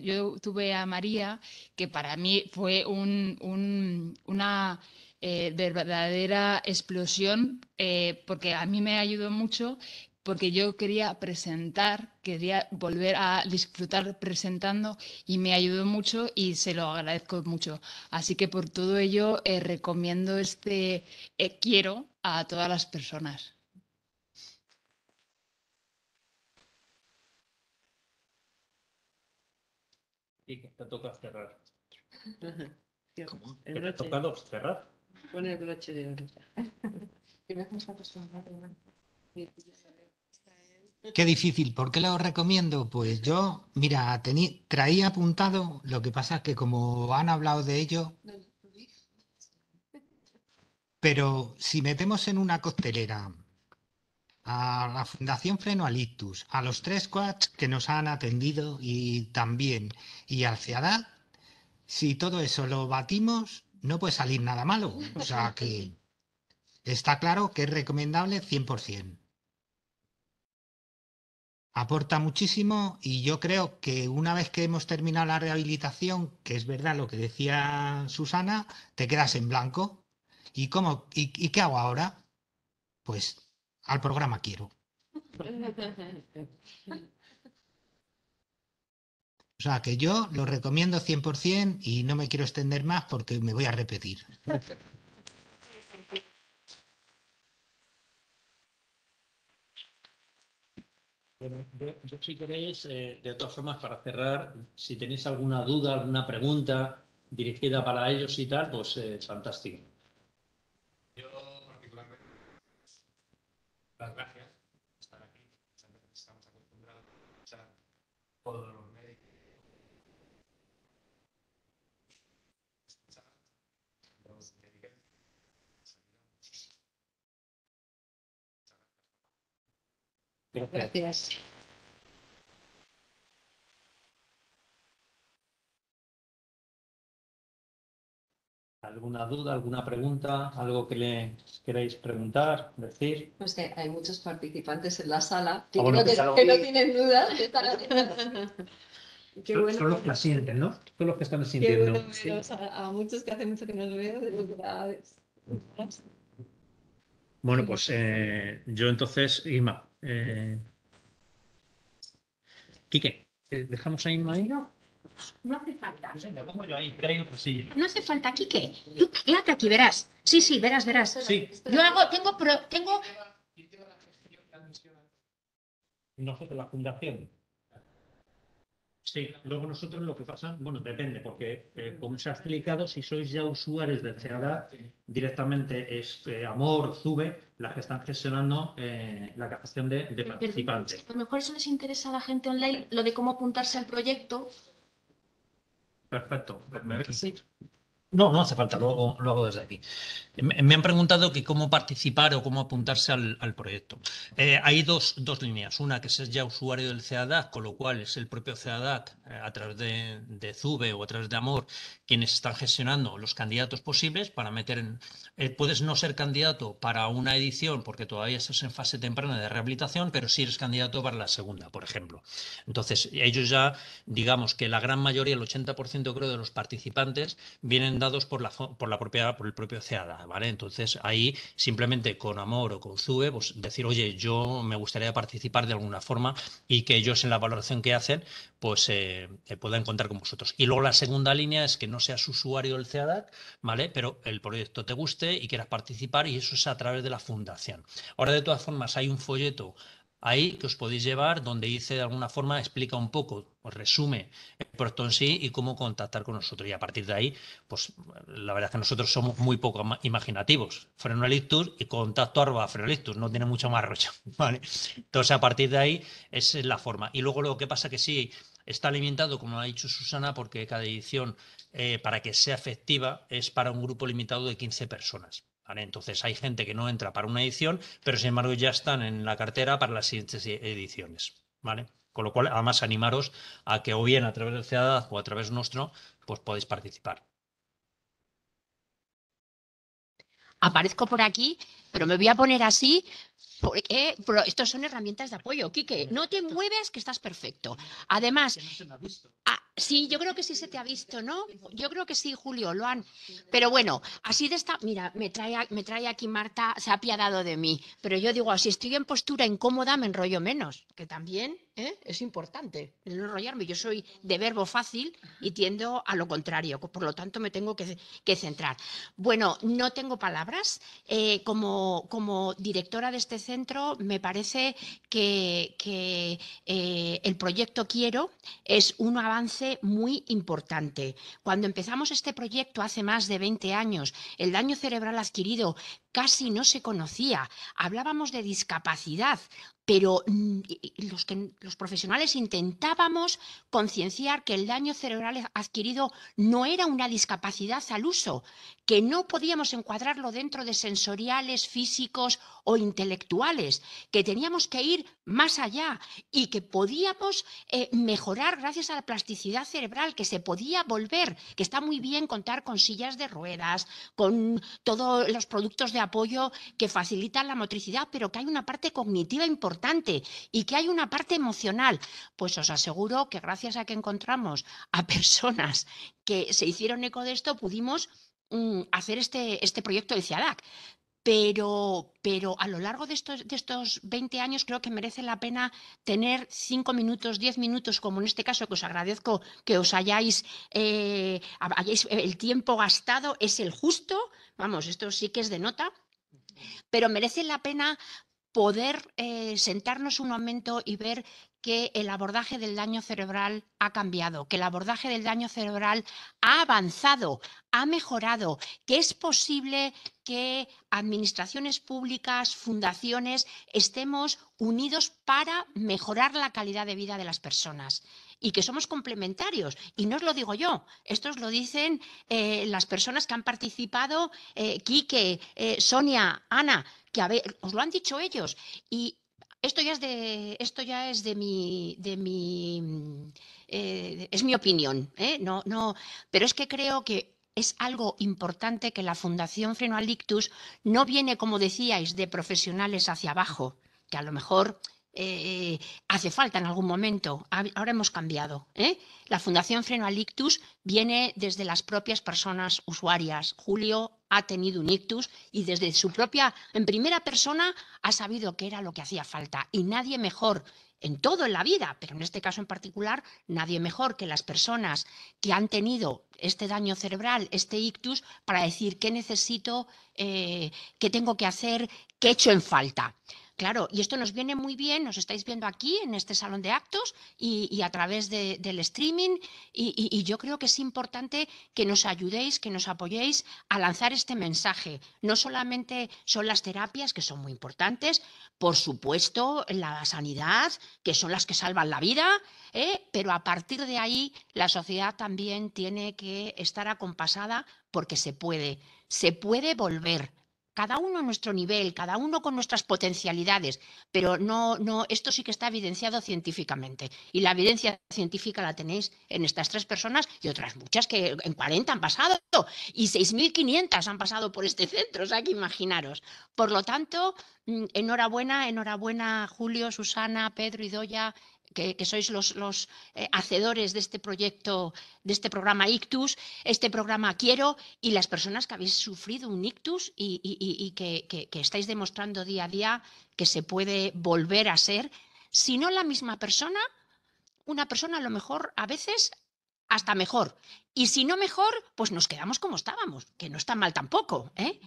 yo tuve a María, que para mí fue una verdadera explosión, porque a mí me ayudó mucho porque yo quería presentar, quería volver a disfrutar presentando y me ayudó mucho y se lo agradezco mucho. Así que por todo ello eh, recomiendo este eh, quiero a todas las personas. Y que toca cerrar. Qué difícil. ¿Por qué lo recomiendo? Pues yo, mira, tenía traía apuntado, lo que pasa es que como han hablado de ello, pero si metemos en una costelera a la Fundación Freno Alictus, a los tres quads que nos han atendido y también, y al Ciadad, si todo eso lo batimos, no puede salir nada malo. O sea que está claro que es recomendable 100% aporta muchísimo y yo creo que una vez que hemos terminado la rehabilitación, que es verdad lo que decía Susana, te quedas en blanco. ¿Y, cómo, y, qué hago ahora? Pues al programa quiero. O sea, que yo lo recomiendo 100% y no me quiero extender más porque me voy a repetir. Yo, si queréis, eh, de todas formas, para cerrar, si tenéis alguna duda, alguna pregunta dirigida para ellos y tal, pues eh, fantástico. Yo particularmente. Gracias. ¿Alguna duda, alguna pregunta, algo que le queráis preguntar, decir? Pues que hay muchos participantes en la sala que, ah, no, tienen dudas. Son los que la sienten, ¿no? Son los que están sintiendo. a, muchos que hace mucho que no los veo. De bueno, pues eh, yo entonces, Ima, eh, Quique, ¿dejamos ahí María? No hace falta. No yo ahí, pues No hace falta, Quique. Tú quédate aquí, verás. Sí, sí, verás, verás. Sí. Yo hago, tengo, pero tengo... Nosotros, la fundación. Sí, luego nosotros lo que pasa, bueno, depende, porque eh, como se ha explicado, si sois ya usuarios de CEADA, directamente es eh, Amor, Zube las que están gestionando eh, la captación de, participantes. A lo mejor eso les interesa a la gente online, lo de cómo apuntarse al proyecto. Perfecto. No, no hace falta, lo hago, desde aquí. Me, han preguntado que cómo participar o cómo apuntarse al, proyecto. Eh, hay dos, líneas. Una que es ya usuario del CEADAC, con lo cual es el propio CEADAC a través de, de, Zube o a través de Amor quienes están gestionando los candidatos posibles para meter en... Eh, puedes no ser candidato para una edición porque todavía estás en fase temprana de rehabilitación, pero sí eres candidato para la segunda, por ejemplo. Entonces, ellos ya, digamos que la gran mayoría, el 80% creo de los participantes, vienen dados por la, por la propia, por el propio CEADA, ¿vale? Entonces, ahí simplemente con Amor o con Zube, pues decir, oye, yo me gustaría participar de alguna forma y que ellos en la valoración que hacen, pues... Eh, eh, eh, pueda encontrar con vosotros. Y luego la segunda línea es que no seas usuario del CEADAC, ¿vale? Pero el proyecto te guste y quieras participar y eso es a través de la fundación. Ahora, de todas formas, hay un folleto ahí que os podéis llevar donde dice de alguna forma, explica un poco, os resume el proyecto en sí y cómo contactar con nosotros. Y a partir de ahí, pues la verdad es que nosotros somos muy poco imaginativos. Frenoelictus y contacto arroba no tiene mucho más rocha. ¿vale? Entonces a partir de ahí esa es la forma. Y luego lo que pasa que sí Está limitado, como ha dicho Susana, porque cada edición, eh, para que sea efectiva, es para un grupo limitado de 15 personas. ¿vale? Entonces hay gente que no entra para una edición, pero sin embargo ya están en la cartera para las siguientes e-, ediciones. ¿vale? Con lo cual, además, animaros a que o bien a través de CEADAD o a través nuestro, pues podéis participar. aparezco por aquí, pero me voy a poner así porque estos son herramientas de apoyo. Quique, no te mueves que estás perfecto. Además, ah, sí, yo creo que sí se te ha visto, ¿no? Yo creo que sí, Julio, lo han. Pero bueno, así de esta, mira, me trae, me trae aquí Marta, se ha apiadado de mí. Pero yo digo, ah, si estoy en postura incómoda, me enrollo menos, que también ¿eh? es importante, el no enrollarme. Yo soy de verbo fácil y tiendo a lo contrario, por lo tanto me tengo que, centrar. Bueno, no tengo palabras. Eh, como, directora de este centro, me parece que, eh, el proyecto Quiero es un avance muy importante. Cuando empezamos este proyecto hace más de 20 años, el daño cerebral adquirido casi no se conocía. Hablábamos de discapacidad, pero mm, los, profesionales intentábamos concienciar que el daño cerebral adquirido no era una discapacidad al uso, que no podíamos encuadrarlo dentro de sensoriales, físicos o intelectuales, que teníamos que ir más allá y que podíamos eh, mejorar gracias a la plasticidad cerebral, que se podía volver, que está muy bien contar con sillas de ruedas, con todos los productos de apoyo que facilita la motricidad, pero que hay una parte cognitiva importante y que hay una parte emocional. Pues os aseguro que gracias a que encontramos a personas que se hicieron eco de esto, pudimos mm, hacer este, este proyecto de CIADAC pero, pero a lo largo de estos, 20 años creo que merece la pena tener 5 minutos, 10 minutos, como en este caso, que os agradezco que os hayáis, eh, eh, el tiempo gastado, es el justo, vamos, esto sí que es de nota, pero merece la pena poder eh, sentarnos un momento y ver que el abordaje del daño cerebral ha cambiado, que el abordaje del daño cerebral ha avanzado, ha mejorado, que es posible que administraciones públicas, fundaciones, estemos unidos para mejorar la calidad de vida de las personas y que somos complementarios. Y no os lo digo yo, esto os lo dicen eh, las personas que han participado, eh, Quique, eh, Sonia, Ana, que os lo han dicho ellos. Y esto ya es de, esto ya es de mi, de mi mm, eh, es mi opinión, ¿eh? pero es que creo que es algo importante que la Fundación Freno no viene, como decíais, de profesionales hacia abajo, que a lo mejor eh, hace falta en algún momento. Ahora hemos cambiado. ¿eh? La Fundación Freno al Ictus viene desde las propias personas usuarias. Julio ha tenido un ictus y desde su propia, en primera persona, ha sabido que era lo que hacía falta. Y nadie mejor en todo en la vida, pero en este caso en particular, nadie mejor que las personas que han tenido este daño cerebral, este ictus, para decir qué necesito, eh, qué tengo que hacer, qué hecho en falta. Claro, y esto nos viene muy bien, nos estáis viendo aquí en este salón de actos y, a través del streaming y, yo creo que es importante que nos ayudéis, que nos apoyéis a lanzar este mensaje. No solamente son las terapias que son muy importantes, por supuesto la sanidad, que son las que salvan la vida, ¿eh? pero a partir de ahí la sociedad también tiene que estar acompasada porque se puede, se puede volver cada uno a nuestro nivel, cada uno con nuestras potencialidades, pero no, no, esto sí que está evidenciado científicamente. Y la evidencia científica la tenéis en estas tres personas y otras muchas que en 40 han pasado y 6.500 han pasado por este centro, o sea que imaginaros. Por lo tanto, mm, enhorabuena, enhorabuena Julio, Susana, Pedro, y Doña que, sois los, eh, hacedores de este proyecto, de este programa Ictus, este programa Quiero y las personas que habéis sufrido un ictus y, que, estáis demostrando día a día que se puede volver a ser, si no la misma persona, una persona a lo mejor a veces hasta mejor. Y si no mejor, pues nos quedamos como estábamos, que no está mal tampoco. ¿eh?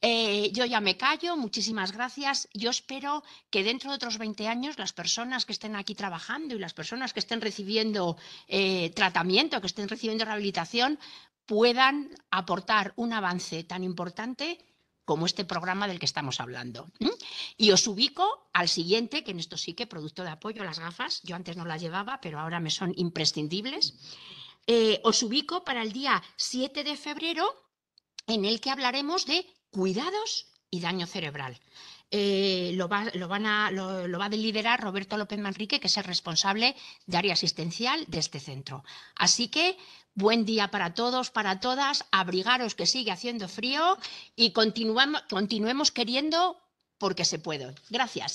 Eh, yo ya me callo, muchísimas gracias. Yo espero que dentro de otros 20 años las personas que estén aquí trabajando y las personas que estén recibiendo eh, tratamiento, que estén recibiendo rehabilitación, puedan aportar un avance tan importante como este programa del que estamos hablando. Y os ubico al siguiente, que en esto sí que producto de apoyo, las gafas. Yo antes no las llevaba, pero ahora me son imprescindibles. Eh, os ubico para el día 7 de febrero, en el que hablaremos de cuidados y daño cerebral. Eh, lo, va, a, lo, liderar Roberto López Manrique, que es el responsable de área asistencial de este centro. Así que buen día para todos, para todas, abrigaros que sigue haciendo frío y continuemos queriendo porque se puede. Gracias.